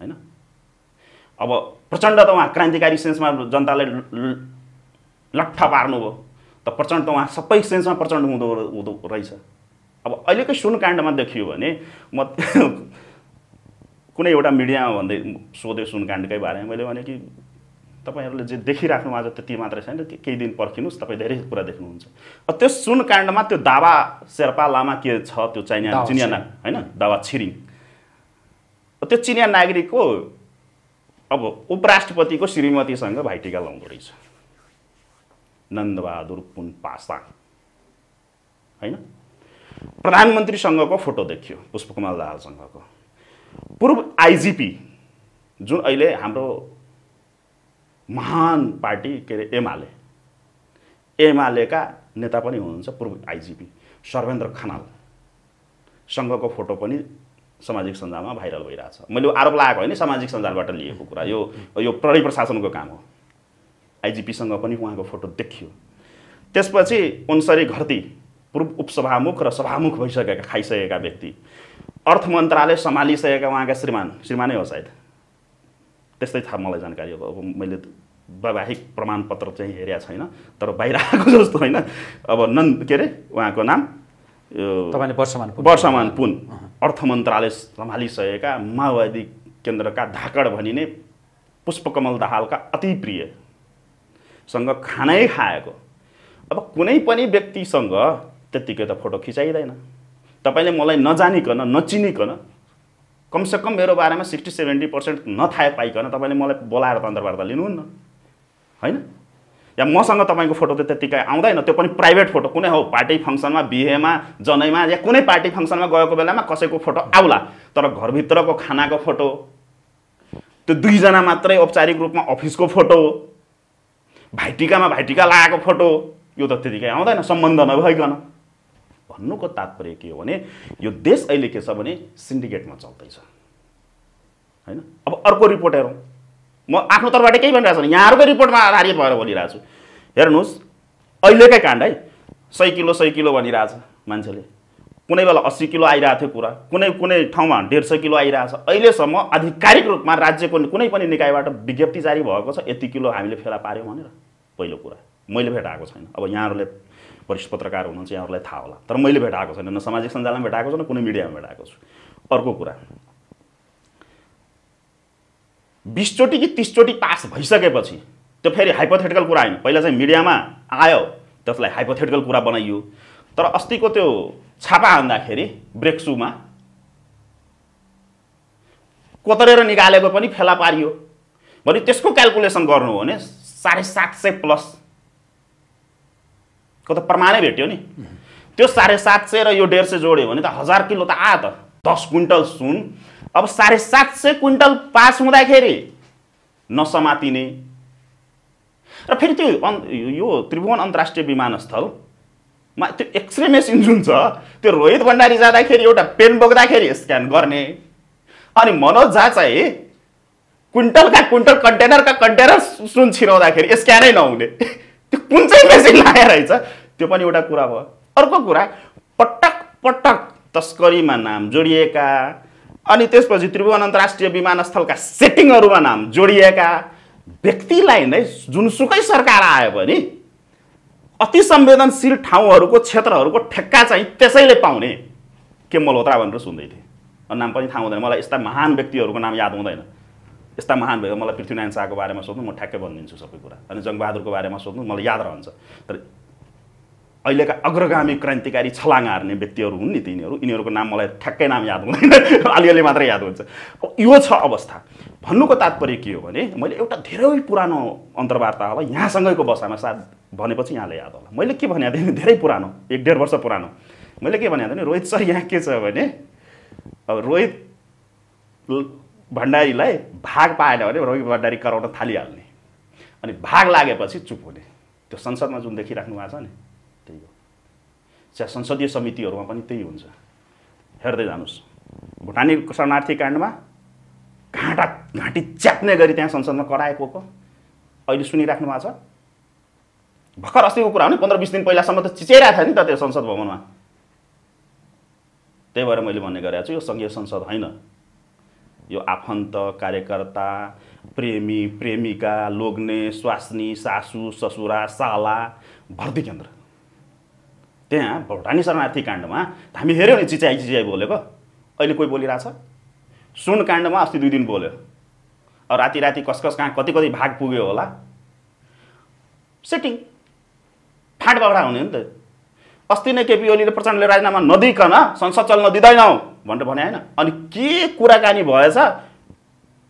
होइन अब प्रचण्ड त उहाँ क्रान्तिकारी सेन्समा जनताले लट्ठा पार्नुभयो त प्रचण्ड त उहाँ सबै सेन्समा प्रचण्ड हुँदो हुँदो रहेछ अब अहिलेकै सुनकाण्डमा देखियो भने म [laughs] कुनै एउटा मिडियामा भन्दै सोध्यो सुनकाण्डकै बारेमा मैले भने कि तपाईँहरूले जे देखिराख्नु आज त्यति मात्रै छैन केही दिन पर्खिनुहोस् तपाईँ धेरै कुरा देख्नुहुन्छ त्यो सुन काण्डमा त्यो दावा शेर्पा लामा के छ त्यो चाइना चिनिया ना होइन दावा छिरिङ त्यो चिनिया नागरिकको अब उपराष्ट्रपतिको श्रीमतीसँग भाइटिका लाउँदो रहेछ नन्दबहादुर पुन पासा होइन प्रधानमन्त्रीसँगको फोटो देखियो पुष्पकमल दाहालसँगको पूर्व आइजिपी जुन अहिले हाम्रो महान पार्टी के अरे एमाले एमालेका नेता पनि हुनुहुन्छ पूर्व आइजिपी सर्वेन्द्र खनाल खनालसँगको फोटो पनि सामाजिक सञ्जालमा भाइरल भइरहेछ मैले आरोप लगाएको होइन सामाजिक सञ्जालबाट लिएको कुरा यो यो प्रहरी प्रशासनको काम हो आइजिपीसँग पनि उहाँको फोटो देखियो त्यसपछि उनसरी घरती पूर्व उपसभामुख र सभामुख भइसकेका खाइसकेका व्यक्ति अर्थ मन्त्रालय सम्हालिसकेका उहाँका श्रीमान श्रीमानै हो सायद त्यस्तै थाहा मलाई जानकारी अब अब मैले वैवाहिक प्रमाणपत्र चाहिँ हेरेको छैन तर बाहिर आएको जस्तो होइन अब नन् के अरे उहाँको नाम यो तपाईँले वर्षमान वर्षमान पुन अर्थ मन्त्रालय सम्हालिसकेका माओवादी केन्द्रका धाकड भनिने पुष्पकमल दाहालका अति प्रियसँग खानै खाएको अब कुनै पनि व्यक्तिसँग त्यत्तिकै त फोटो खिचाइँदैन तपाईँले मलाई नजानिकन नचिनिकन कमसेकम मेरो बारेमा सिक्सटी सेभेन्टी पर्सेन्ट नथाए पाइकन तपाईँले मलाई बोलाएर तन्तरवार्ता लिनुहुन्न होइन या मसँग तपाईँको फोटो त त्यतिकै आउँदैन त्यो पनि प्राइभेट फोटो कुनै हो पार्टी फङ्सनमा बिहेमा जनैमा या कुनै पार्टी फङ्सनमा गएको बेलामा कसैको फोटो आउला तर घरभित्रको खानाको फोटो त्यो दुईजना मात्रै औपचारिक रूपमा अफिसको फोटो भाइटिकामा भाइटिका लगाएको फोटो यो त त्यतिकै आउँदैन सम्बन्ध नभइकन भन्नुको तात्पर्य के हो भने यो देश अहिले के छ भने सिन्डिकेटमा चल्दैछ होइन अब अर्को रिपोर्ट हेरौँ म आफ्नो तर्फबाट केही भनिरहेको छैन यहाँहरूकै रिपोर्टमा आधारित भएर बोलिरहेको छु हेर्नुहोस् अहिलेकै काण्ड है सय किलो सय किलो भनिरहेछ मान्छेले कुनै बेला अस्सी किलो आइरहेको थियो कुरा कुनै कुनै ठाउँमा डेढ सय किलो आइरहेछ अहिलेसम्म आधिकारिक रूपमा राज्यको कुनै पनि निकायबाट विज्ञप्ति जारी भएको छ यति किलो हामीले फेला पाऱ्यौँ भनेर पहिलो कुरा मैले भेटाएको छैन अब यहाँहरूले वरिष्ठ पत्रकार हुनुहुन्छ यहाँहरूलाई थाहा होला तर मैले भेटाएको छैन न सामाजिक सञ्जालमा भेटाएको छु न कुनै मिडियामा भेटाएको छु अर्को कुरा बिसचोटि कि तिसचोटि पास भइसकेपछि त्यो फेरि हाइपोथेटिकल कुरा होइन पहिला चाहिँ मिडियामा आयो त्यसलाई हाइपोथेटिकल कुरा बनाइयो तर अस्तिको त्यो छापा हान्दाखेरि ब्रेक्सुमा कोतरेर निकालेको पनि फेला पारियो भने त्यसको क्यालकुलेसन गर्नु हो भने साढे सात सय प्लस को त प्रमाणै भेट्यो नि त्यो साढे सात सय र यो डेढ सय जोड्यो भने त हजार किलो त आयो त दस क्विन्टल सुन अब साढे सात सय क्विन्टल पास हुँदाखेरि नसमातिने र फेरि त्यो यो त्रिभुवन अन्तर्राष्ट्रिय विमानस्थल मा त्यो एक्सरे मेसिन जुन छ त्यो रोहित भण्डारी जाँदाखेरि एउटा पेन बोक्दाखेरि स्क्यान गर्ने अनि मनोज झा चाहिँ क्विन्टलका क्विन्टल कन्टेनरका कन्टेनर सुन छिराउँदाखेरि स्क्यानै नहुने त्यो कुन चाहिँ मेसिन लाएर रहेछ त्यो पनि एउटा कुरा भयो अर्को कुरा पटक पटक तस्करीमा नाम जोडिएका अनि त्यसपछि त्रिभुवन अन्तर्राष्ट्रिय विमानस्थलका सेटिङहरूमा नाम जोडिएका व्यक्तिलाई नै जुनसुकै सरकार आयो भने अति संवेदनशील ठाउँहरूको क्षेत्रहरूको ठेक्का चाहिँ त्यसैले पाउने के मल्होत्रा भनेर सुन्दै थिएँ नाम पनि थाहा हुँदैन मलाई यस्ता महान व्यक्तिहरूको नाम याद हुँदैन यस्ता महान भयो मलाई पृथ्वीनारायण शाहको बारेमा सोध्नु म ठ्याक्कै भनिदिन्छु सबै कुरा अनि जङ्गबहादुरको बारेमा सोध्नु मलाई याद रहन्छ तर अहिलेका अग्रगामी क्रान्तिकारी छलाङ हार्ने व्यक्तिहरू हुन् नि तिनीहरू यिनीहरूको नाम मलाई ठ्याक्कै नाम याद हुँदैन अलिअलि [laughs] मात्रै याद हुन्छ यो छ अवस्था भन्नुको तात्पर्य के हो भने मैले एउटा धेरै पुरानो अन्तर्वार्ता होला यहाँसँगैको बसामा साथ भनेपछि यहाँलाई याद होला मैले के भनेको थिएँ धेरै पुरानो एक डेढ वर्ष पुरानो मैले के भनेको थिएँ रोहित सर यहाँ के छ भने अब रोहित भण्डारीलाई भाग पाएन भने रवि भण्डारी कराउन थालिहाल्ने अनि भाग लागेपछि चुप हुने त्यो संसदमा जुन देखिराख्नु भएको छ नि त्यही हो चाहे संसदीय समितिहरूमा पनि त्यही हुन्छ हेर्दै जानुहोस् भुटानी शरणार्थी काण्डमा घाँटा घाँटी च्याप्ने गरी त्यहाँ संसदमा कराएको को अहिले सुनिराख्नु भएको छ भर्खर अस्तिको कुरा हो नि पन्ध्र बिस दिन पहिलासम्म त चिचिरहेको थियो नि त त्यो संसद भवनमा त्यही भएर मैले भन्ने गरेको छु यो सङ्घीय संसद होइन यो आफन्त कार्यकर्ता प्रेमी प्रेमिका लोग्ने स्वास्नी सासु ससुरा साला भर्ती केन्द्र त्यहाँ भौटानी शरणार्थी काण्डमा हामी हेऱ्यौँ नि चिच्याइ चिच्याइ बोलेको अहिले कोही बोलिरहेछ सुन काण्डमा अस्ति दुई दिन बोल्यो अब राति राति कसकस कहाँ कति कति भाग पुग्यो होला सेटिङ फाँट बगडा हुने नि त अस्ति नै केपी ओलीले प्रचण्डले राजीनामा नदिकन संसद चल्न दिँदैनौँ भनेर भने होइन अनि के कुराकानी भएछ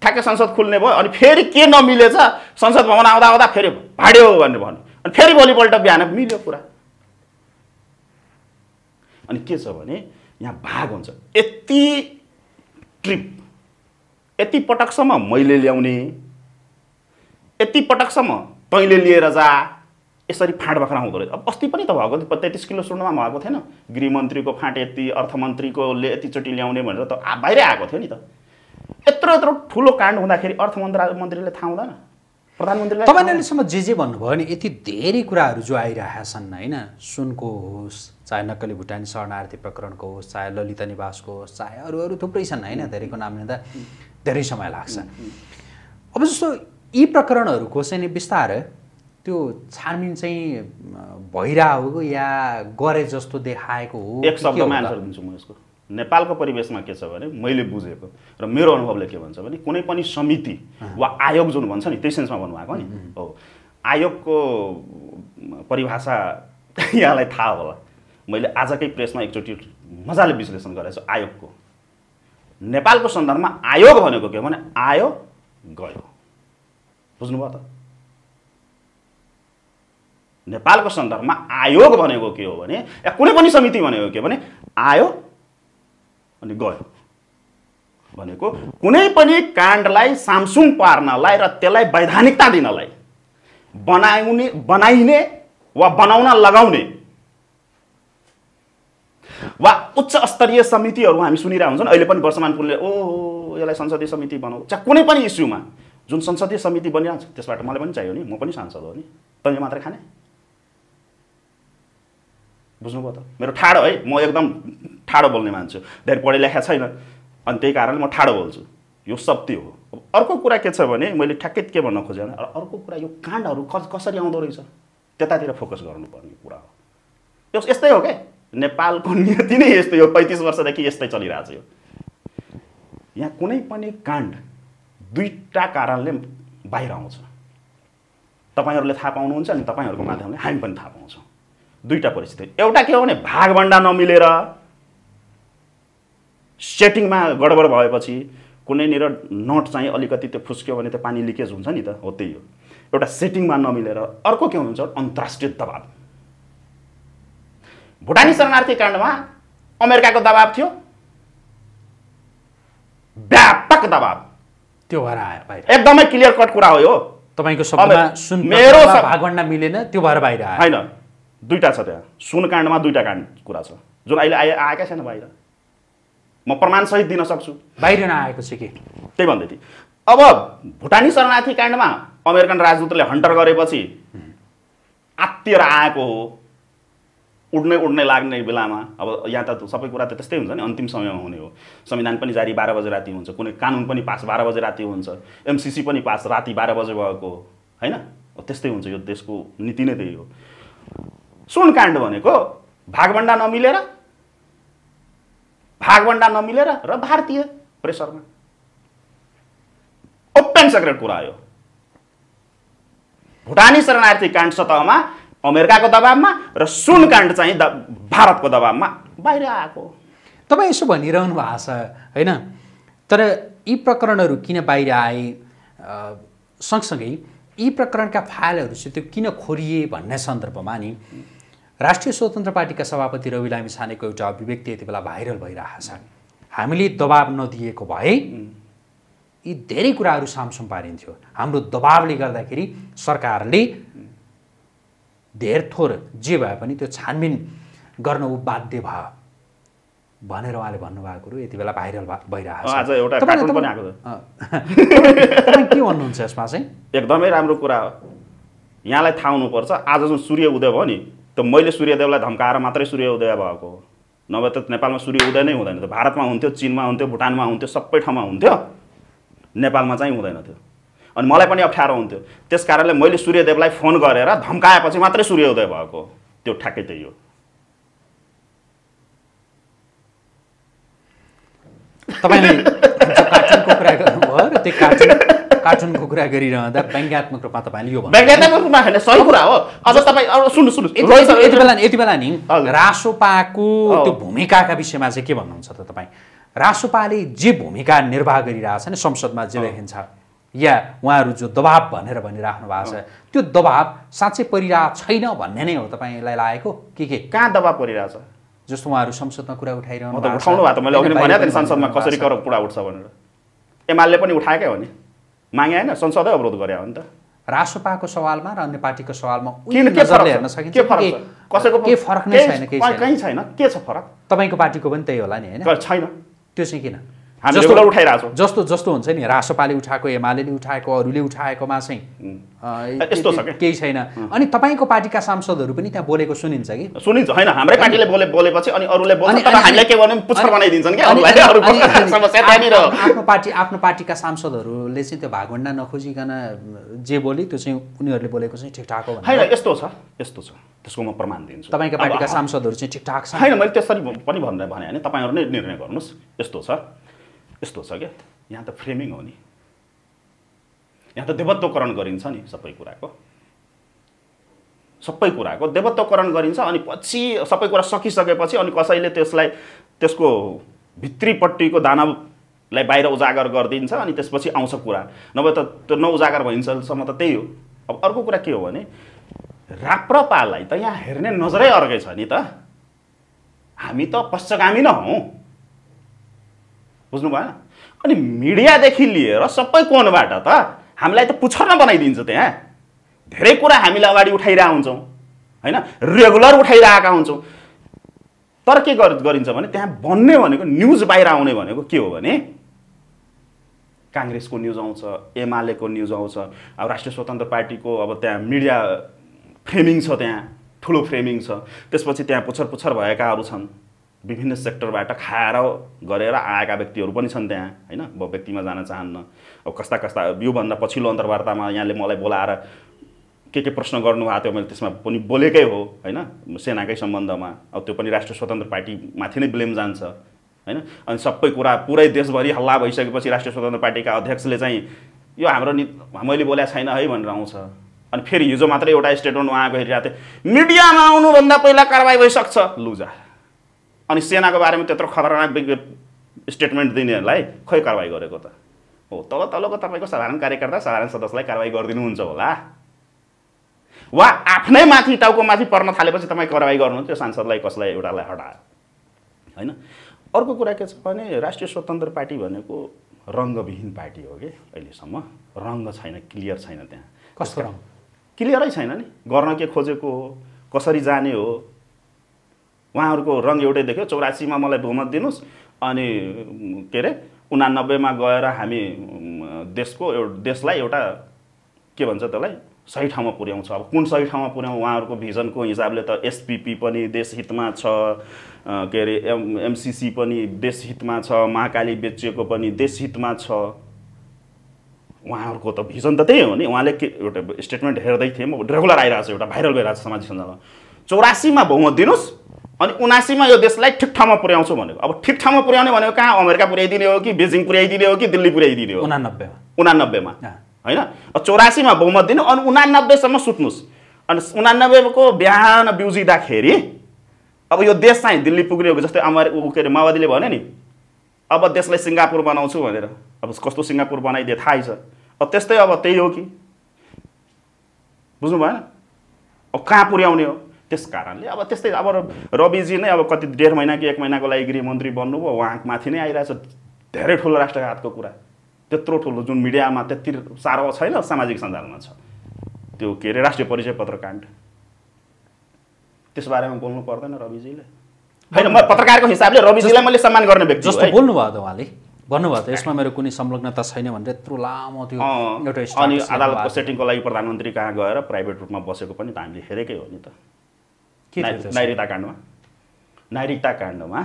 ठ्याक्कै संसद खुल्ने भयो अनि फेरि के नमिलेछ संसद भवन आउँदा आउँदा फेरि भाड्यो भनेर भन्यो अनि फेरि भोलिपल्ट बिहान मिल्यो कुरा अनि के छ भने यहाँ भाग हुन्छ यति ट्रिप यति पटकसम्म मैले ल्याउने यति पटकसम्म तैँले लिएर जा यसरी फाँट बाख्रा हुँदो रहेछ अब अस्ति पनि त भएको थियो तेत्तिस किलो सुन्नमा भएको थिएन गृहमन्त्रीको फाँट यति अर्थमन्त्रीकोले यतिचोटि ल्याउने भनेर त बाहिरै आएको थियो नि त यत्रो यत्रो ठुलो काण्ड हुँदाखेरि अर्थ मन्त्रीले थाहा हुँदैन प्रधानमन्त्रीले तपाईँले अहिलेसम्म जे जे भन्नुभयो नि यति धेरै कुराहरू जो आइरहेका छन् होइन सुनको होस् चाहे नक्कली भुटानी शरणार्थी प्रकरणको होस् चाहे ललिता निवासको होस् चाहे अरू अरू थुप्रै छन् होइन धेरैको नाम लिँदा धेरै समय लाग्छ अब जस्तो यी प्रकरणहरूको चाहिँ नि बिस्तारै त्यो छानबिन चाहिँ भइरहेको हो या गरे जस्तो देखाएको हो एक शब्दमा एन्सर दिन्छु म यसको नेपालको परिवेशमा के छ भने मैले बुझेको र मेरो अनुभवले के भन्छ भने कुनै पनि समिति वा आयोग जुन भन्छ नि त्यही सेन्समा भन्नुभएको नि हो आयोगको परिभाषा [laughs] यहाँलाई थाहा होला मैले आजकै प्रेसमा एकचोटि मजाले विश्लेषण गरेको छु आयोगको नेपालको सन्दर्भमा आयोग भनेको के भने आयो गयो बुझ्नुभयो त नेपालको सन्दर्भमा आयोग भनेको के हो भने या कुनै पनि समिति भनेको के भने आयो अनि गयो भनेको कुनै पनि काण्डलाई सामसुङ पार्नलाई र त्यसलाई वैधानिकता दिनलाई बनाउने बनाइने वा बनाउन लगाउने वा उच्च स्तरीय समितिहरू हामी सुनिरहेको हुन्छौँ अहिले पनि वर्षमान पुलले ओ यसलाई संसदीय समिति बनाऊ चाहे कुनै पनि इस्युमा जुन संसदीय समिति बनिरहेको छ त्यसबाट मलाई पनि चाहियो नि म पनि सांसद हो नि तैँले मात्र खाने बुझ्नुभयो त मेरो ठाडो है म एकदम ठाडो बोल्ने मान्छु धेरै पढे लेखा छैन अनि त्यही कारणले म ठाडो बोल्छु यो सत्य हो अब अर्को कुरा के छ भने मैले ठ्याक्कै के भन्न खोजेँ भने अर्को कुरा यो काण्डहरू कस कसरी आउँदो रहेछ त्यतातिर फोकस गर्नुपर्ने कुरा हो यो यस्तै हो क्या नेपालको [laughs] नियति नै यस्तै हो पैँतिस वर्षदेखि यस्तै चलिरहेको यो यहाँ कुनै पनि काण्ड दुईवटा कारणले बाहिर आउँछ तपाईँहरूले थाहा पाउनुहुन्छ अनि तपाईँहरूको माध्यमले हामी पनि थाहा पाउँछौँ दुईवटा परिस्थिति एउटा के हो भने भागभन्डा नमिलेर सेटिङमा गडबड भएपछि कुनैनिर नट चाहिँ अलिकति त्यो फुस्क्यो भने त्यो पानी लिकेज हुन्छ नि त हो त्यही हो एउटा सेटिङमा नमिलेर अर्को के हुन्छ अन्तर्राष्ट्रिय दबाब भुटानी शरणार्थी काण्डमा अमेरिकाको दबाब थियो व्यापक दबाब त्यो भएर आयो एकदमै क्लियर कट कुरा हो यो तपाईँको मेरो भागभन्डा मिलेन त्यो भएर बाहिर आयो होइन दुईवटा छ त्यहाँ सुन काण्डमा दुईवटा काण्ड कुरा छ जुन अहिले आए आएकै छैन बाहिर म प्रमाणसहित दिन सक्छु बाहिर नआएको छ कि त्यही भन्दै थिएँ अब भुटानी शरणार्थी काण्डमा अमेरिकन राजदूतले हन्टर गरेपछि आत्तिएर आएको हो उड्ने उड्ने लाग्ने बेलामा अब यहाँ त सबै कुरा त त्यस्तै हुन्छ नि अन्तिम समयमा हुने हो संविधान पनि जारी बाह्र बजे राति हुन्छ कुनै कानुन पनि पास बाह्र बजे राति हुन्छ एमसिसी पनि पास राति बाह्र बजे भएको होइन त्यस्तै हुन्छ यो देशको नीति नै त्यही हो सुन काण्ड भनेको भागभन्डा नमिलेर भागभन्डा नमिलेर र भारतीय प्रेसरमा ओपन सेक्रेट कुरा हो भुटानी शरणार्थी काण्ड सतहमा अमेरिकाको दबाबमा र सुन काण्ड चाहिँ भारतको दबाबमा बाहिर आएको तपाईँ यसो भनिरहनु भएको छ होइन तर यी प्रकरणहरू किन बाहिर आए सँगसँगै यी प्रकरणका फाइलहरू चाहिँ त्यो किन खोरिए भन्ने सन्दर्भमा नि राष्ट्रिय स्वतन्त्र पार्टीका सभापति रवि लामी एउटा अभिव्यक्ति यति बेला भाइरल भइरहेको छ हामीले दबाब नदिएको भए यी धेरै कुराहरू सामसुम पारिन्थ्यो हाम्रो दबावले गर्दाखेरि सरकारले धेर थोर जे भए पनि त्यो छानबिन गर्न ऊ बाध्य भयो भनेर उहाँले भन्नुभएको कुरो यति बेला भाइरल भइरहेको [laughs] के भन्नुहुन्छ यसमा चाहिँ एकदमै राम्रो कुरा हो यहाँलाई थाहा हुनुपर्छ आज जुन सूर्य उदय भयो नि त मैले सूर्यदेवलाई धम्काएर मात्रै सूर्य उदय भएको नभए त नेपालमा सूर्य उदय नै हुँदैन त भारतमा हुन्थ्यो चिनमा हुन्थ्यो भुटानमा हुन्थ्यो सबै ठाउँमा हुन्थ्यो नेपालमा चाहिँ हुँदैन थियो अनि मलाई पनि अप्ठ्यारो हुन्थ्यो त्यस कारणले मैले सूर्यदेवलाई फोन गरेर धम्काएपछि मात्रै सूर्य उदय भएको त्यो ठ्याक्कै त्यही हो तपाईँले कुरा गर्नुभयो र त्यो कार्टुन कार्टुनको कुरा गरिरहँदा व्यङ्ग्यात्मक रूपमा तपाईँले यो व्यङ्ग्यात्मक रूपमा होइन सही कुरा हो अब तपाईँ अब सुन्नु सुन्नु यति बेला यति बेला नि रासोपाको त्यो भूमिकाका विषयमा चाहिँ के भन्नुहुन्छ त तपाईँ रासोपाले जे भूमिका निर्वाह गरिरहेछ नि संसदमा जे लेखिन्छ या उहाँहरू जो दबाब भनेर भनिराख्नु भएको छ त्यो दबाब साँच्चै परिरहेको छैन भन्ने नै हो तपाईँलाई लागेको के के कहाँ दबाब परिरहेछ जस्तो उहाँहरू संसदमा कुरा उठाइरहनु भएको त मैले अघि भने संसदमा कसरी करप कुरा उठ्छ भनेर एमाले पनि उठाएकै हो नि मागे होइन संसदै अवरोध गरे हो नि त रासोपाको सवालमा र अन्य पार्टीको सवालमा हेर्न सकिन्छ कसैको के फरक नै छैन केही छैन के छ फरक तपाईँको पार्टीको पनि त्यही होला नि होइन छैन त्यो चाहिँ किन जस्तो जस्तो हुन्छ नि रासोपाले उठाएको एमाले उठाएको अरूले उठाएकोमा चाहिँ केही छैन अनि तपाईँको पार्टीका सांसदहरू पनि त्यहाँ बोलेको सुनिन्छ कि सुनिन्छ होइन पार्टीले बोले बोलेपछि अनि अरूले आफ्नो पार्टी आफ्नो पार्टीका सांसदहरूले चाहिँ त्यो भागभन्डा नखोजिकन जे बोली त्यो चाहिँ उनीहरूले बोलेको चाहिँ ठिकठाक हो होइन यस्तो छ यस्तो छ त्यसको म प्रमाण दिन्छु तपाईँको पार्टीका सांसदहरू चाहिँ ठिकठाक छ होइन मैले त्यसरी पनि भनेर भने तपाईँहरू नै निर्णय गर्नुहोस् यस्तो छ यस्तो छ क्या यहाँ त फ्रेमिङ हो नि यहाँ त देवत्वकरण गरिन्छ नि सबै कुराको सबै कुराको देवत्वकरण गरिन्छ अनि पछि सबै कुरा सकिसकेपछि अनि कसैले त्यसलाई त्यसको भित्रीपट्टिको दानालाई बाहिर उजागर गरिदिन्छ अनि त्यसपछि आउँछ कुरा नभए त त्यो नउजागर भइन्छसम्म त त्यही हो अब अर्को कुरा के हो भने राप्रपालाई त यहाँ हेर्ने नजरै अर्कै छ नि त हामी त पश्चगामी नहौँ बुझ्नु भएन अनि मिडियादेखि लिएर सबै कोणबाट त हामीलाई त न बनाइदिन्छ त्यहाँ धेरै कुरा हामीले अगाडि उठाइरहेको हुन्छौँ होइन रेगुलर उठाइरहेका हुन्छौँ तर के गरिन्छ भने त्यहाँ बन्ने भनेको न्युज बाहिर आउने भनेको के हो भने काङ्ग्रेसको न्युज आउँछ एमालेको न्युज आउँछ अब राष्ट्रिय स्वतन्त्र पार्टीको अब त्यहाँ मिडिया फ्रेमिङ छ त्यहाँ ठुलो फ्रेमिङ छ त्यसपछि त्यहाँ पुच्छर पुच्छर भएकाहरू छन् विभिन्न सेक्टरबाट खाएर गरेर आएका व्यक्तिहरू पनि छन् त्यहाँ होइन म व्यक्तिमा जान चाहन्न अब कस्ता कस्ता योभन्दा पछिल्लो अन्तर्वार्तामा यहाँले मलाई बोलाएर के के प्रश्न गर्नुभएको थियो मैले त्यसमा पनि बोलेकै हो होइन सेनाकै सम्बन्धमा अब त्यो पनि राष्ट्रिय स्वतन्त्र पार्टीमाथि नै ब्लेम जान्छ होइन अनि सबै कुरा पुरै देशभरि हल्ला भइसकेपछि राष्ट्रिय स्वतन्त्र पार्टीका अध्यक्षले चाहिँ यो हाम्रो नि मैले बोलेको छैन है भनेर आउँछ अनि फेरि हिजो मात्रै एउटा स्टेटमेन्ट उहाँको हेरिरहेको थिएँ मिडियामा आउनुभन्दा पहिला कारवाही भइसक्छ लुजा अनि सेनाको बारेमा त्यत्रो खतरनाक स्टेटमेन्ट दिनेहरूलाई खै कारवाही गरेको त हो तल तलको तपाईँको साधारण कार्यकर्ता साधारण सदस्यलाई कारवाही गरिदिनुहुन्छ होला वा आफ्नै माथि टाउको माथि पर्न थालेपछि तपाईँ कारवाही गर्नुहुन्छ त्यो सांसदलाई कसलाई एउटालाई हटायो होइन अर्को कुरा के छ भने राष्ट्रिय स्वतन्त्र पार्टी भनेको रङ्गविहीन पार्टी हो कि अहिलेसम्म रङ्ग छैन क्लियर छैन त्यहाँ कस्तो रङ क्लियरै छैन नि गर्न के खोजेको हो कसरी जाने हो उहाँहरूको रङ एउटै देख्यो चौरासीमा मलाई बहुमत दिनुहोस् अनि के अरे उनानब्बेमा गएर हामी देशको एउटा देशलाई एउटा के भन्छ त्यसलाई सही ठाउँमा पुर्याउँछ अब कुन सही ठाउँमा पुर्याउँ उहाँहरूको भिजनको हिसाबले त एसपिपी पनि देश हितमा छ के अरे एम एमसिसी पनि हितमा छ महाकाली बेचिएको पनि देश हितमा छ उहाँहरूको त भिजन त त्यही हो नि उहाँले के एउटा स्टेटमेन्ट हेर्दै थिएँ म रेगुलर आइरहेको छ एउटा भाइरल भइरहेको छ सामाजिक सञ्जालमा चौरासीमा बहुमत दिनुहोस् अनि उनासीमा यो देशलाई ठिक ठाउँमा पुर्याउँछु भनेको अब ठिक ठाउँमा पुर्याउने भनेको कहाँ अमेरिका पुर्याइदिने हो कि बेजिङ पुर्याइदिने हो कि दिल्ली पुर्याइदिने हो उनानब्बेमा उनानब्बेमा होइन चौरासीमा बहुमत दिनु अनि उनानब्बेसम्म सुत्नुहोस् अनि उनानब्बेको बिहान बिउजिँदाखेरि अब यो देश चाहिँ दिल्ली पुग्ने हो जस्तै ऊ के अरे माओवादीले भन्यो नि अब देशलाई सिङ्गापुर बनाउँछु भनेर अब कस्तो सिङ्गापुर बनाइदिए थाहै छ अब त्यस्तै अब त्यही हो कि बुझ्नु भएन अब कहाँ पुर्याउने हो त्यस कारणले अब त्यस्तै अब रविजी नै अब कति डेढ महिना कि एक महिनाको लागि गृहमन्त्री बन्नुभयो माथि नै आइरहेछ धेरै ठुलो राष्ट्रघातको कुरा त्यत्रो ठुलो जुन मिडियामा त्यति साह्रो छैन सामाजिक सञ्जालमा छ त्यो के अरे राष्ट्रिय परिचय पत्र काण्ड त्यसबारेमा बोल्नु पर्दैन रविजीले होइन म पत्रकारको हिसाबले रविजीलाई मैले सम्मान गर्ने व्यक्ति जस्तो बोल्नुभयो त उहाँले भन्नुभयो त यसमा मेरो कुनै संलग्नता छैन भनेर यत्रो लामो त्यो एउटा अनि अदालतको सेटिङको लागि प्रधानमन्त्री कहाँ गएर प्राइभेट रूपमा बसेको पनि त हामीले हेरेकै हो नि त नागरिकता काण्डमा नागरिकता काण्डमा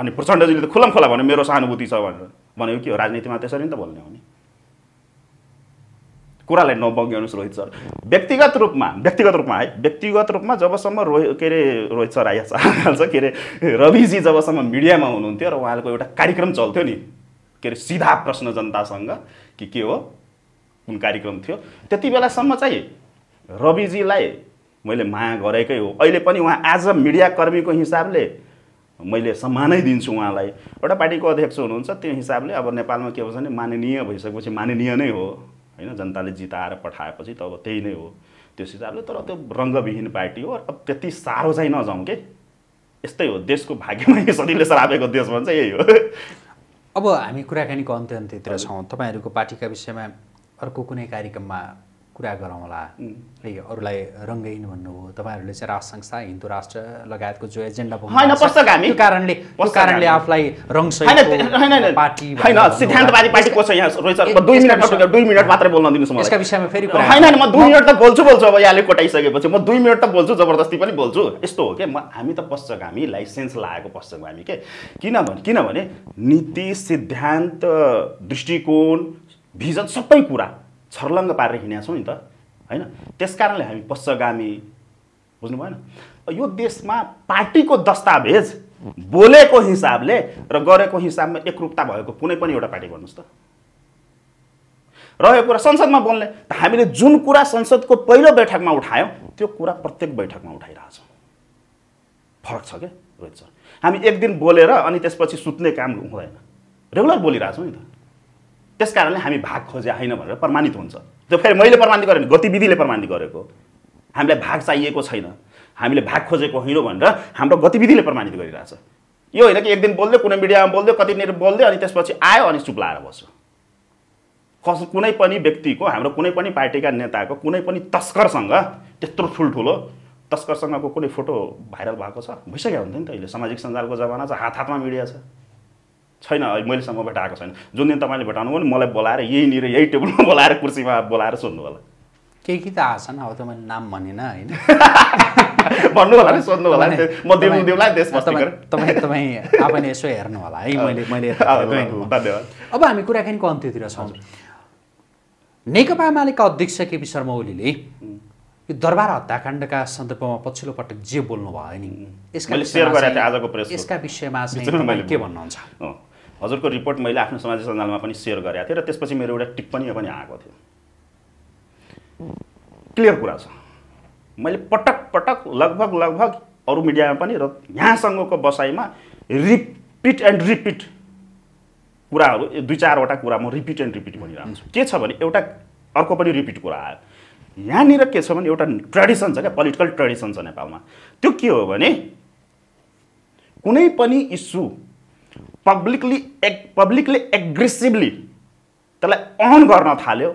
अनि प्रचण्डजीले त खुलम खुला भन्यो मेरो सहानुभूति छ भनेर भनेको के हो राजनीतिमा त्यसरी नि त बोल्ने हो नि कुरालाई नबग्याउनुहोस् रोहित सर व्यक्तिगत रूपमा व्यक्तिगत रूपमा है व्यक्तिगत रूपमा जबसम्म रोहित के अरे रोहित सर आइहाल्छ के अरे रविजी जबसम्म मिडियामा हुनुहुन्थ्यो र उहाँहरूको एउटा कार्यक्रम चल्थ्यो नि के अरे सिधा प्रश्न जनतासँग कि के हो कुन कार्यक्रम थियो त्यति बेलासम्म चाहिँ रविजीलाई मैले माया गरेकै हो अहिले पनि उहाँ एज आज मिडियाकर्मीको हिसाबले मैले सम्मानै दिन्छु उहाँलाई एउटा पार्टीको अध्यक्ष हुनुहुन्छ त्यो हिसाबले अब नेपालमा के भन्छ भने माननीय भइसकेपछि माननीय नै हो होइन जनताले जिताएर पठाएपछि त अब त्यही नै हो त्यस हिसाबले तर त्यो रङ्गविहीन पार्टी हो र अब त्यति साह्रो चाहिँ नजाउँ के यस्तै हो देशको भाग्यमा [laughs] सदिले सराबेको देश भन्छ यही हो अब हामी कुराकानीको अन्त्य अन्त्यतिर छौँ तपाईँहरूको पार्टीका विषयमा अर्को कुनै कार्यक्रममा कुरा गरौँला अरूलाई रङ्गैन भन्नुभयो तपाईँहरूले चाहिँ राष्ट्र संस्था हिन्दू राष्ट्र लगायतको जो एजेन्डा कारणले कारणले आफूलाई रङ होइन मिनट होइन म दुई मिनट त बोल्छु बोल्छु अब यहाँले कोटाइसकेपछि म दुई मिनट त बोल्छु जबरजस्ती पनि बोल्छु यस्तो हो कि म हामी त हामी लाइसेन्स लागेको हामी के किनभने किनभने नीति सिद्धान्त दृष्टिकोण भिजन सबै कुरा छर्लङ्ग पारेर हिँडेका छौँ नि त होइन त्यस कारणले हामी पश्चगामी बुझ्नु भएन यो देशमा पार्टीको दस्तावेज बोलेको हिसाबले र गरेको हिसाबमा एकरूपता भएको कुनै पनि एउटा पार्टी भन्नुहोस् त रह्यो कुरा संसदमा बोल्ने त हामीले जुन कुरा संसदको पहिलो बैठकमा उठायौँ त्यो कुरा प्रत्येक बैठकमा उठाइरहेछौँ फरक छ क्या रोहित सर हामी एक दिन बोलेर अनि त्यसपछि सुत्ने काम हुँदैन रेगुलर बोलिरहेछौँ नि त त्यस कारणले हामी भाग खोजे होइन भनेर प्रमाणित हुन्छ त्यो फेरि मैले प्रमाणित गरेँ गतिविधिले प्रमाणित गरेको हामीलाई भाग चाहिएको छैन हामीले भाग खोजेको होइन भनेर हाम्रो गतिविधिले प्रमाणित गरिरहेछ यो होइन कि एक दिन बोल्दै कुनै मिडियामा बोल्दै कतिनिर बोल्दै अनि त्यसपछि आयो अनि चुप लाएर बस्यो कस कुनै पनि व्यक्तिको हाम्रो कुनै पनि पार्टीका नेताको कुनै पनि तस्करसँग त्यत्रो ठुल्ठुलो तस्करसँगको कुनै फोटो भाइरल भएको छ भइसक्यो हुन्थ्यो नि त अहिले सामाजिक सञ्जालको जमाना छ हात हातमा मिडिया छ छैन मैले सम्मबाट आएको छैन जुन दिन तपाईँले भेटाउनु नि मलाई बोलाएर यहीँनिर यही टेबलमा [laughs] बोलाएर कुर्सीमा बोलाएर सोध्नु होला केही कि त आछन् अब त मैले नाम भनेन होइन [laughs] भन्नु होला नि सोध्नु होला [laughs] म देऊ देऊला तपाईँ तपाईँ आफैले यसो हेर्नु होला है मैले मैले धन्यवाद अब हामी कुराकानीको अन्त्यतिर छौँ नेकपा एमालेका अध्यक्ष केपी शर्मा ओलीले यो दरबार हत्याकाण्डका सन्दर्भमा पछिल्लो पटक जे बोल्नु भयो नि यसका विषयमा के भन्नुहुन्छ हजुरको रिपोर्ट मैले आफ्नो समाजिक सञ्जालमा पनि सेयर गरेको थिएँ र त्यसपछि मेरो एउटा टिप्पणी पनि आएको थियो क्लियर कुरा छ मैले पटक पटक लगभग लगभग अरू मिडियामा पनि र यहाँसँगको बसाइमा रिपिट एन्ड रिपिट कुराहरू दुई चारवटा कुरा म रिपिट एन्ड रिपिट भनिरहेको छु के छ भने एउटा अर्को पनि रिपिट कुरा आयो यहाँनिर के छ भने एउटा ट्रेडिसन छ क्या पोलिटिकल ट्रेडिसन छ नेपालमा त्यो के हो भने कुनै पनि इस्यु पब्लिकली एक पब्लिकली एग्रेसिभली त्यसलाई अन गर्न थाल्यो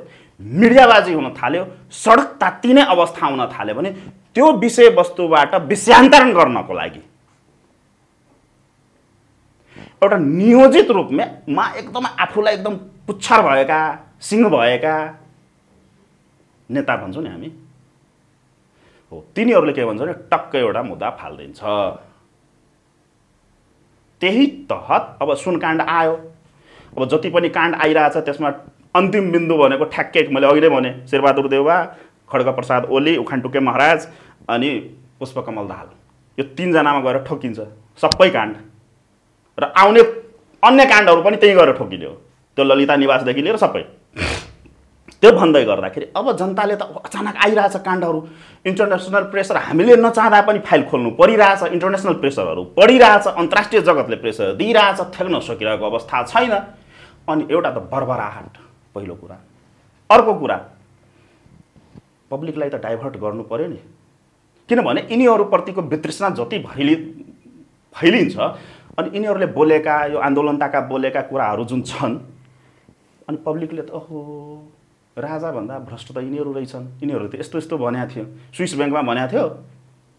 मिडियाबाजी हुन थाल्यो सडक तातिने अवस्था हुन थाल्यो भने त्यो विषयवस्तुबाट विषयान्तरण गर्नको लागि एउटा नियोजित रूपमा मा एकदम आफूलाई एकदम पुच्छर भएका सिंह भएका नेता भन्छौँ नि हामी हो तिनीहरूले के भन्छ भने टक्कै एउटा मुद्दा फालिदिन्छ त्यही तहत अब सुनकाण्ड आयो अब जति पनि काण्ड आइरहेछ त्यसमा अन्तिम बिन्दु भनेको ठ्याक्कै मैले अघि नै भने शेरबहादुर देवा खड्ग प्रसाद ओली उखानटुके महाराज अनि पुष्पकमल दाहाल यो तिनजनामा गएर ठोकिन्छ सबै काण्ड र आउने अन्य काण्डहरू पनि त्यहीँ गएर ठोकिदियो त्यो ललिता निवासदेखि लिएर सबै त्यो भन्दै गर्दाखेरि अब जनताले त अचानक आइरहेछ काण्डहरू इन्टरनेसनल प्रेसर हामीले नचाहँदा पनि फाइल खोल्नु परिरहेछ इन्टरनेसनल प्रेसरहरू पढिरहेछ अन्तर्राष्ट्रिय जगतले प्रेसर दिइरहेछ थ्याक्न सकिरहेको अवस्था छैन अनि एउटा त बर्बराहट पहिलो कुरा अर्को कुरा पब्लिकलाई त डाइभर्ट गर्नु पऱ्यो नि किनभने यिनीहरूप्रतिको वितृष्णा जति फैलि फैलिन्छ अनि यिनीहरूले बोलेका यो आन्दोलनताका बोलेका कुराहरू जुन छन् अनि पब्लिकले त ओहो राजाभन्दा भ्रष्ट त यिनीहरू रहेछन् यिनीहरू त यस्तो यस्तो भनेको थियो स्विस ब्याङ्कमा भनेको थियो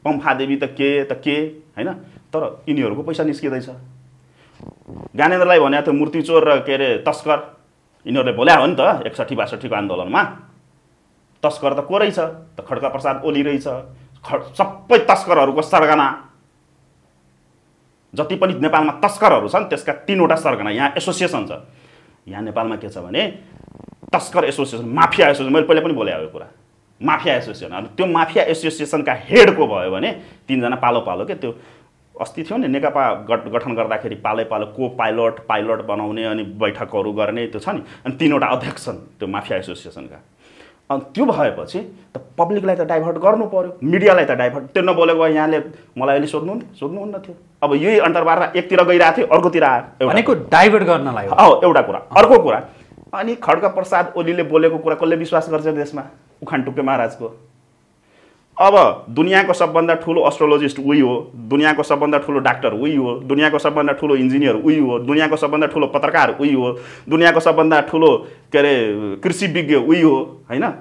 पम्फादेवी त के त के होइन तर यिनीहरूको पैसा निस्किँदैछ ज्ञानेन्द्रलाई भनेको थियो मूर्तिचोर र के अरे तस्कर यिनीहरूले भोल्या हो नि त एकसट्ठी बासठीको आन्दोलनमा तस्कर त को रहेछ त खड्का प्रसाद ओली रहेछ ख सबै तस्करहरूको सरगना जति पनि नेपालमा तस्करहरू छन् त्यसका तिनवटा सरगना यहाँ एसोसिएसन छ यहाँ नेपालमा के छ भने तस्कर एसोसिएसन माफिया एसोसिएसन मैले पहिला पनि बोले यो कुरा माफिया एसोसिएसन अनि त्यो माफिया एसोसिएसनका हेडको भयो भने तिनजना पालो पालो के त्यो अस्ति थियो नि नेकपा गठ गठन गर्दाखेरि पालै पालो को पाइलट पाइलट बनाउने अनि बैठकहरू गर्ने त्यो छ नि अनि तिनवटा अध्यक्ष छन् त्यो माफिया एसोसिएसनका अनि त्यो भएपछि त पब्लिकलाई त डाइभर्ट गर्नु पऱ्यो मिडियालाई त डाइभर्ट त्यो नबोलेको यहाँले मलाई अहिले सोध्नु सोध्नुहुन्न थियो अब यही अन्तर्वार्ता एकतिर गइरहेको थियो अर्कोतिर आयो भनेको डाइभर्ट गर्नलाई हो एउटा कुरा अर्को कुरा अनि खड्ग प्रसाद ओलीले बोलेको कुरा कसले विश्वास गर्छ देशमा उखान टुप्पे महाराजको अब दुनियाँको सबभन्दा ठुलो अस्ट्रोलोजिस्ट उही हो दुनियाँको सबभन्दा ठुलो डाक्टर उही हो दुनियाँको सबभन्दा ठुलो इन्जिनियर उही हो दुनियाँको सबभन्दा ठुलो पत्रकार उही हो दुनियाँको सबभन्दा ठुलो के अरे कृषि विज्ञ उही हो होइन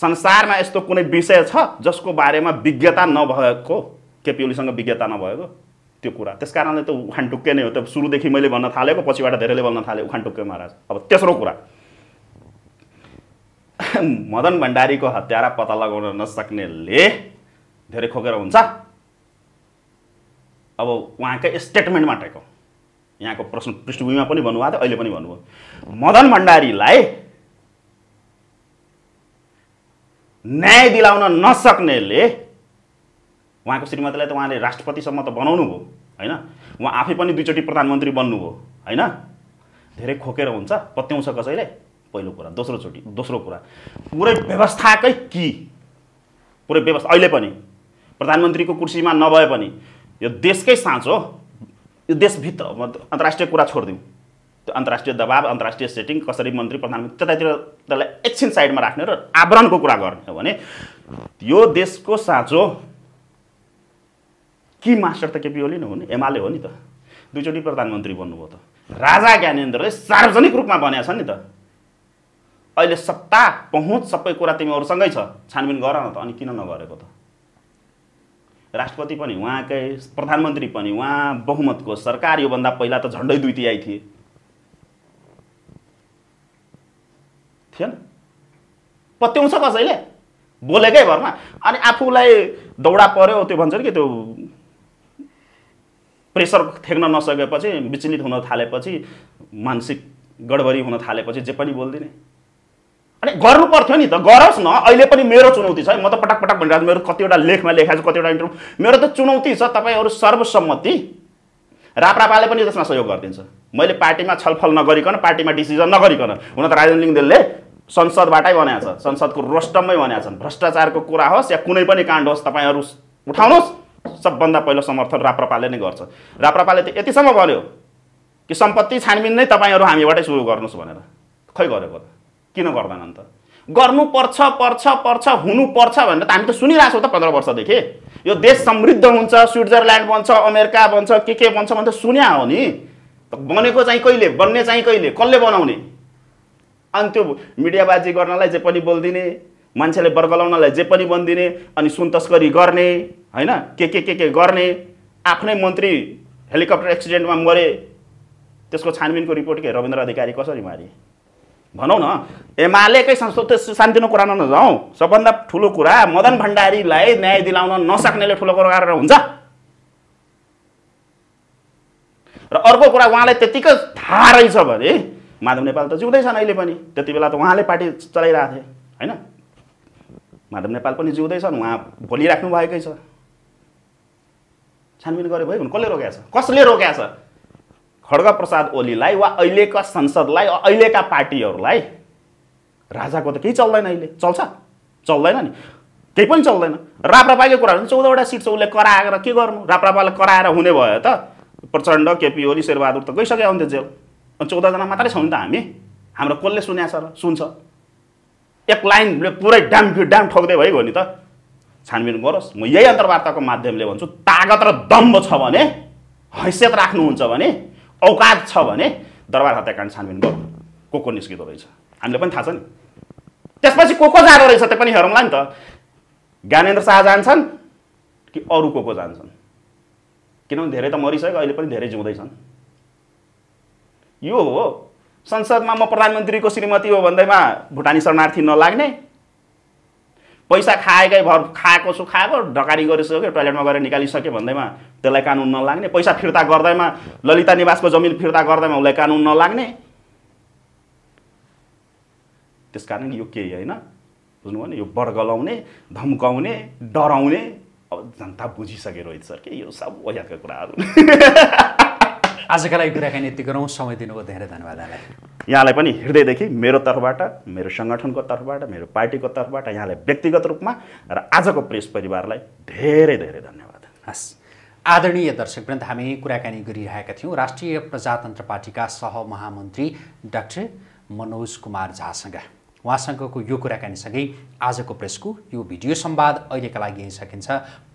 संसारमा यस्तो कुनै विषय छ जसको बारेमा विज्ञता नभएको केपिओलीसँग विज्ञता नभएको त्यो कुरा त्यस कारणले त उखान टुक्कै नै हो त सुरुदेखि मैले भन्न थालेको पछिबाट धेरैले भन्न थालेँ उखान टुक्कै महाराज अब तेस्रो कुरा [clears throat] मदन भण्डारीको हत्यारा पत्ता लगाउन नसक्नेले धेरै खोकेर हुन्छ अब उहाँकै स्टेटमेन्टमा टेको यहाँको प्रश्न पृष्ठभूमिमा पनि भन्नुभएको थियो अहिले पनि भन्नुभयो मदन भण्डारीलाई न्याय दिलाउन नसक्नेले उहाँको श्रीमतीलाई त उहाँले राष्ट्रपतिसम्म त बनाउनु भयो होइन उहाँ आफै पनि दुईचोटि प्रधानमन्त्री बन्नुभयो होइन धेरै खोकेर हुन्छ पत्याउँछ कसैले पहिलो कुरा दोस्रोचोटि दोस्रो कुरा पुरै व्यवस्थाकै कि पुरै व्यवस्था अहिले पनि प्रधानमन्त्रीको कुर्सीमा नभए पनि यो देशकै साँचो यो देशभित्र अन्तर्राष्ट्रिय कुरा छोडिदिउँ त्यो अन्तर्राष्ट्रिय दबाब अन्तर्राष्ट्रिय सेटिङ कसरी मन्त्री प्रधानमन्त्री त्यतातिर त्यसलाई एकछिन साइडमा राख्ने र आवरणको कुरा गर्ने हो भने यो देशको साँचो कि मास्टर त केपी ओली नै हो नि एमाले हो नि त दुईचोटि प्रधानमन्त्री बन्नुभयो त राजा ज्ञानेन्द्रले सार्वजनिक रूपमा भनेको छ नि त अहिले सत्ता पहुँच सबै कुरा तिमीहरूसँगै छ छानबिन गर न त अनि किन नगरेको त राष्ट्रपति पनि उहाँकै प्रधानमन्त्री पनि उहाँ बहुमतको सरकार योभन्दा पहिला त झन्डै दुई तिहाई थिए थिएन पत्याउँछ कसैले बोलेकै भरमा अनि आफूलाई दौडा पर्यो त्यो भन्छ नि कि त्यो प्रेसर थ्याक्न नसकेपछि विचलित हुन थालेपछि मानसिक गडबडी हुन थालेपछि जे पनि बोल्दिने अनि गर्नु पर्थ्यो नि त गरोस् न अहिले पनि मेरो चुनौती छ म त पटक पटक भनिरहेको छु मेरो कतिवटा लेखमा लेखाएको छु कतिवटा इन्टरभ्यू मेरो त चुनौती छ तपाईँहरू सर्वसम्मति राप्रापाले पनि त्यसमा सहयोग गरिदिन्छ मैले पार्टीमा छलफल नगरिकन पार्टीमा डिसिजन नगरिकन हुन त राजेन्द्र दलले संसदबाटै बनाएको छ संसदको रोस्टममै बनाएको छन् भ्रष्टाचारको कुरा होस् या कुनै पनि काण्ड होस् तपाईँहरू उठाउनुहोस् सबभन्दा पहिलो समर्थन राप्रपाले नै गर्छ राप्रपाले त यतिसम्म भन्यो कि सम्पत्ति छानबिन नै तपाईँहरू हामीबाटै सुरु गर्नुहोस् भनेर खै गरेको त किन गर्दैनन् त गर्नुपर्छ पर्छ पर्छ हुनुपर्छ भनेर त हामी त सुनिरहेको छौँ त पन्ध्र वर्षदेखि यो देश समृद्ध हुन्छ स्विजरल्यान्ड बन्छ अमेरिका बन्छ के के बन्छ भने त सुन्या हो नि बनेको चाहिँ कहिले बन्ने चाहिँ कहिले कसले बनाउने अनि त्यो मिडियाबाजी गर्नलाई जे पनि बोलिदिने मान्छेले बर्गलाउनलाई जे पनि बनिदिने अनि सुन तस्करी गर्ने होइन के के के के गर्ने आफ्नै मन्त्री हेलिकप्टर एक्सिडेन्टमा मरे त्यसको छानबिनको रिपोर्ट के रविन्द्र अधिकारी कसरी मारिए भनौँ न एमालेकै संस्था त्यो शान्तिनो कुरा नजाउँ सबभन्दा ठुलो कुरा मदन भण्डारीलाई न्याय दिलाउन नसक्नेले ठुलो गरेर हुन्छ र अर्को कुरा उहाँलाई त्यत्तिकै थाहा रहेछ भने माधव नेपाल त जिउँदैछन् अहिले पनि त्यति बेला त उहाँले पार्टी चलाइरहेको थिए होइन माधव नेपाल पनि जिउँदैछन् उहाँ भोलि राख्नु भएकै छ छानबिन गरे भयो भने कसले रोकेको छ कसले रोकेको छ खड्ग प्रसाद ओलीलाई वा अहिलेका संसदलाई अहिलेका पार्टीहरूलाई राजाको त केही चल्दैन अहिले चल्छ चल्दैन नि केही पनि चल्दैन राप्रपाले कुराहरू चौधवटा सिट छ उसले कराएर के गर्नु राप्रपालाई कराएर हुने भयो त प्रचण्ड केपी ओली शेरबहादुर त गइसक्यो आउँथ्यो जेल अनि चौधजना मात्रै छौँ नि त हामी हाम्रो कसले सुन्या छ र सुन्छ एक लाइनले पुरै ड्याम डाम ठोक्दै भइगयो नि त छानबिन गरोस् म यही अन्तर्वार्ताको माध्यमले भन्छु तागत र दम्ब छ भने हैसियत राख्नुहुन्छ भने औकात छ भने दरबार हत्याकाण्ड छानबिन गर को को निस्किँदो रहेछ हामीले पनि थाहा छ नि त्यसपछि को को जाँदो रहेछ त्यो पनि हेरौँला नि त ज्ञानेन्द्र शाह जान्छन् कि अरू को को जान्छन् किनभने धेरै त मरिसक्यो अहिले पनि धेरै जिउँदैछन् यो हो संसदमा म प्रधानमन्त्रीको श्रीमती हो भन्दैमा भुटानी शरणार्थी नलाग्ने पैसा खाएकै भर खाएको छु खाएको ढकारी गरिसक्यो टोइलेटमा गएर निकालिसक्यो भन्दैमा त्यसलाई कानुन नलाग्ने पैसा फिर्ता गर्दैमा ललिता निवासको जमिन फिर्ता गर्दैमा उसलाई कानुन नलाग्ने त्यस कारण यो केही होइन बुझ्नुभयो भने यो बडगलाउने धम्काउने डराउने अब जनता बुझिसके रोहित सर के यो सब ओयातका कुराहरू [laughs] आजका लागि कुराकानी यति गरौँ समय दिनुभयो धेरै धन्यवाद यहाँलाई पनि हृदयदेखि मेरो तर्फबाट मेरो सङ्गठनको तर्फबाट मेरो पार्टीको तर्फबाट यहाँलाई व्यक्तिगत रूपमा र आजको प्रेस परिवारलाई धेरै धेरै धन्यवाद हस् आदरणीय दर्शकवृन्द हामी कुराकानी गरिरहेका थियौँ राष्ट्रिय प्रजातन्त्र पार्टीका सहमहामन्त्री डाक्टर मनोज कुमार झासँग उहाँसँगको यो कुराकानीसँगै आजको प्रेसको यो भिडियो संवाद अहिलेका लागि यही सकिन्छ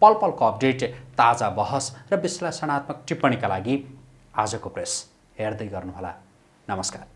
पल पलको अपडेट ताजा बहस र विश्लेषणात्मक टिप्पणीका लागि आजको प्रेस हेर्दै गर्नुहोला नमस्कार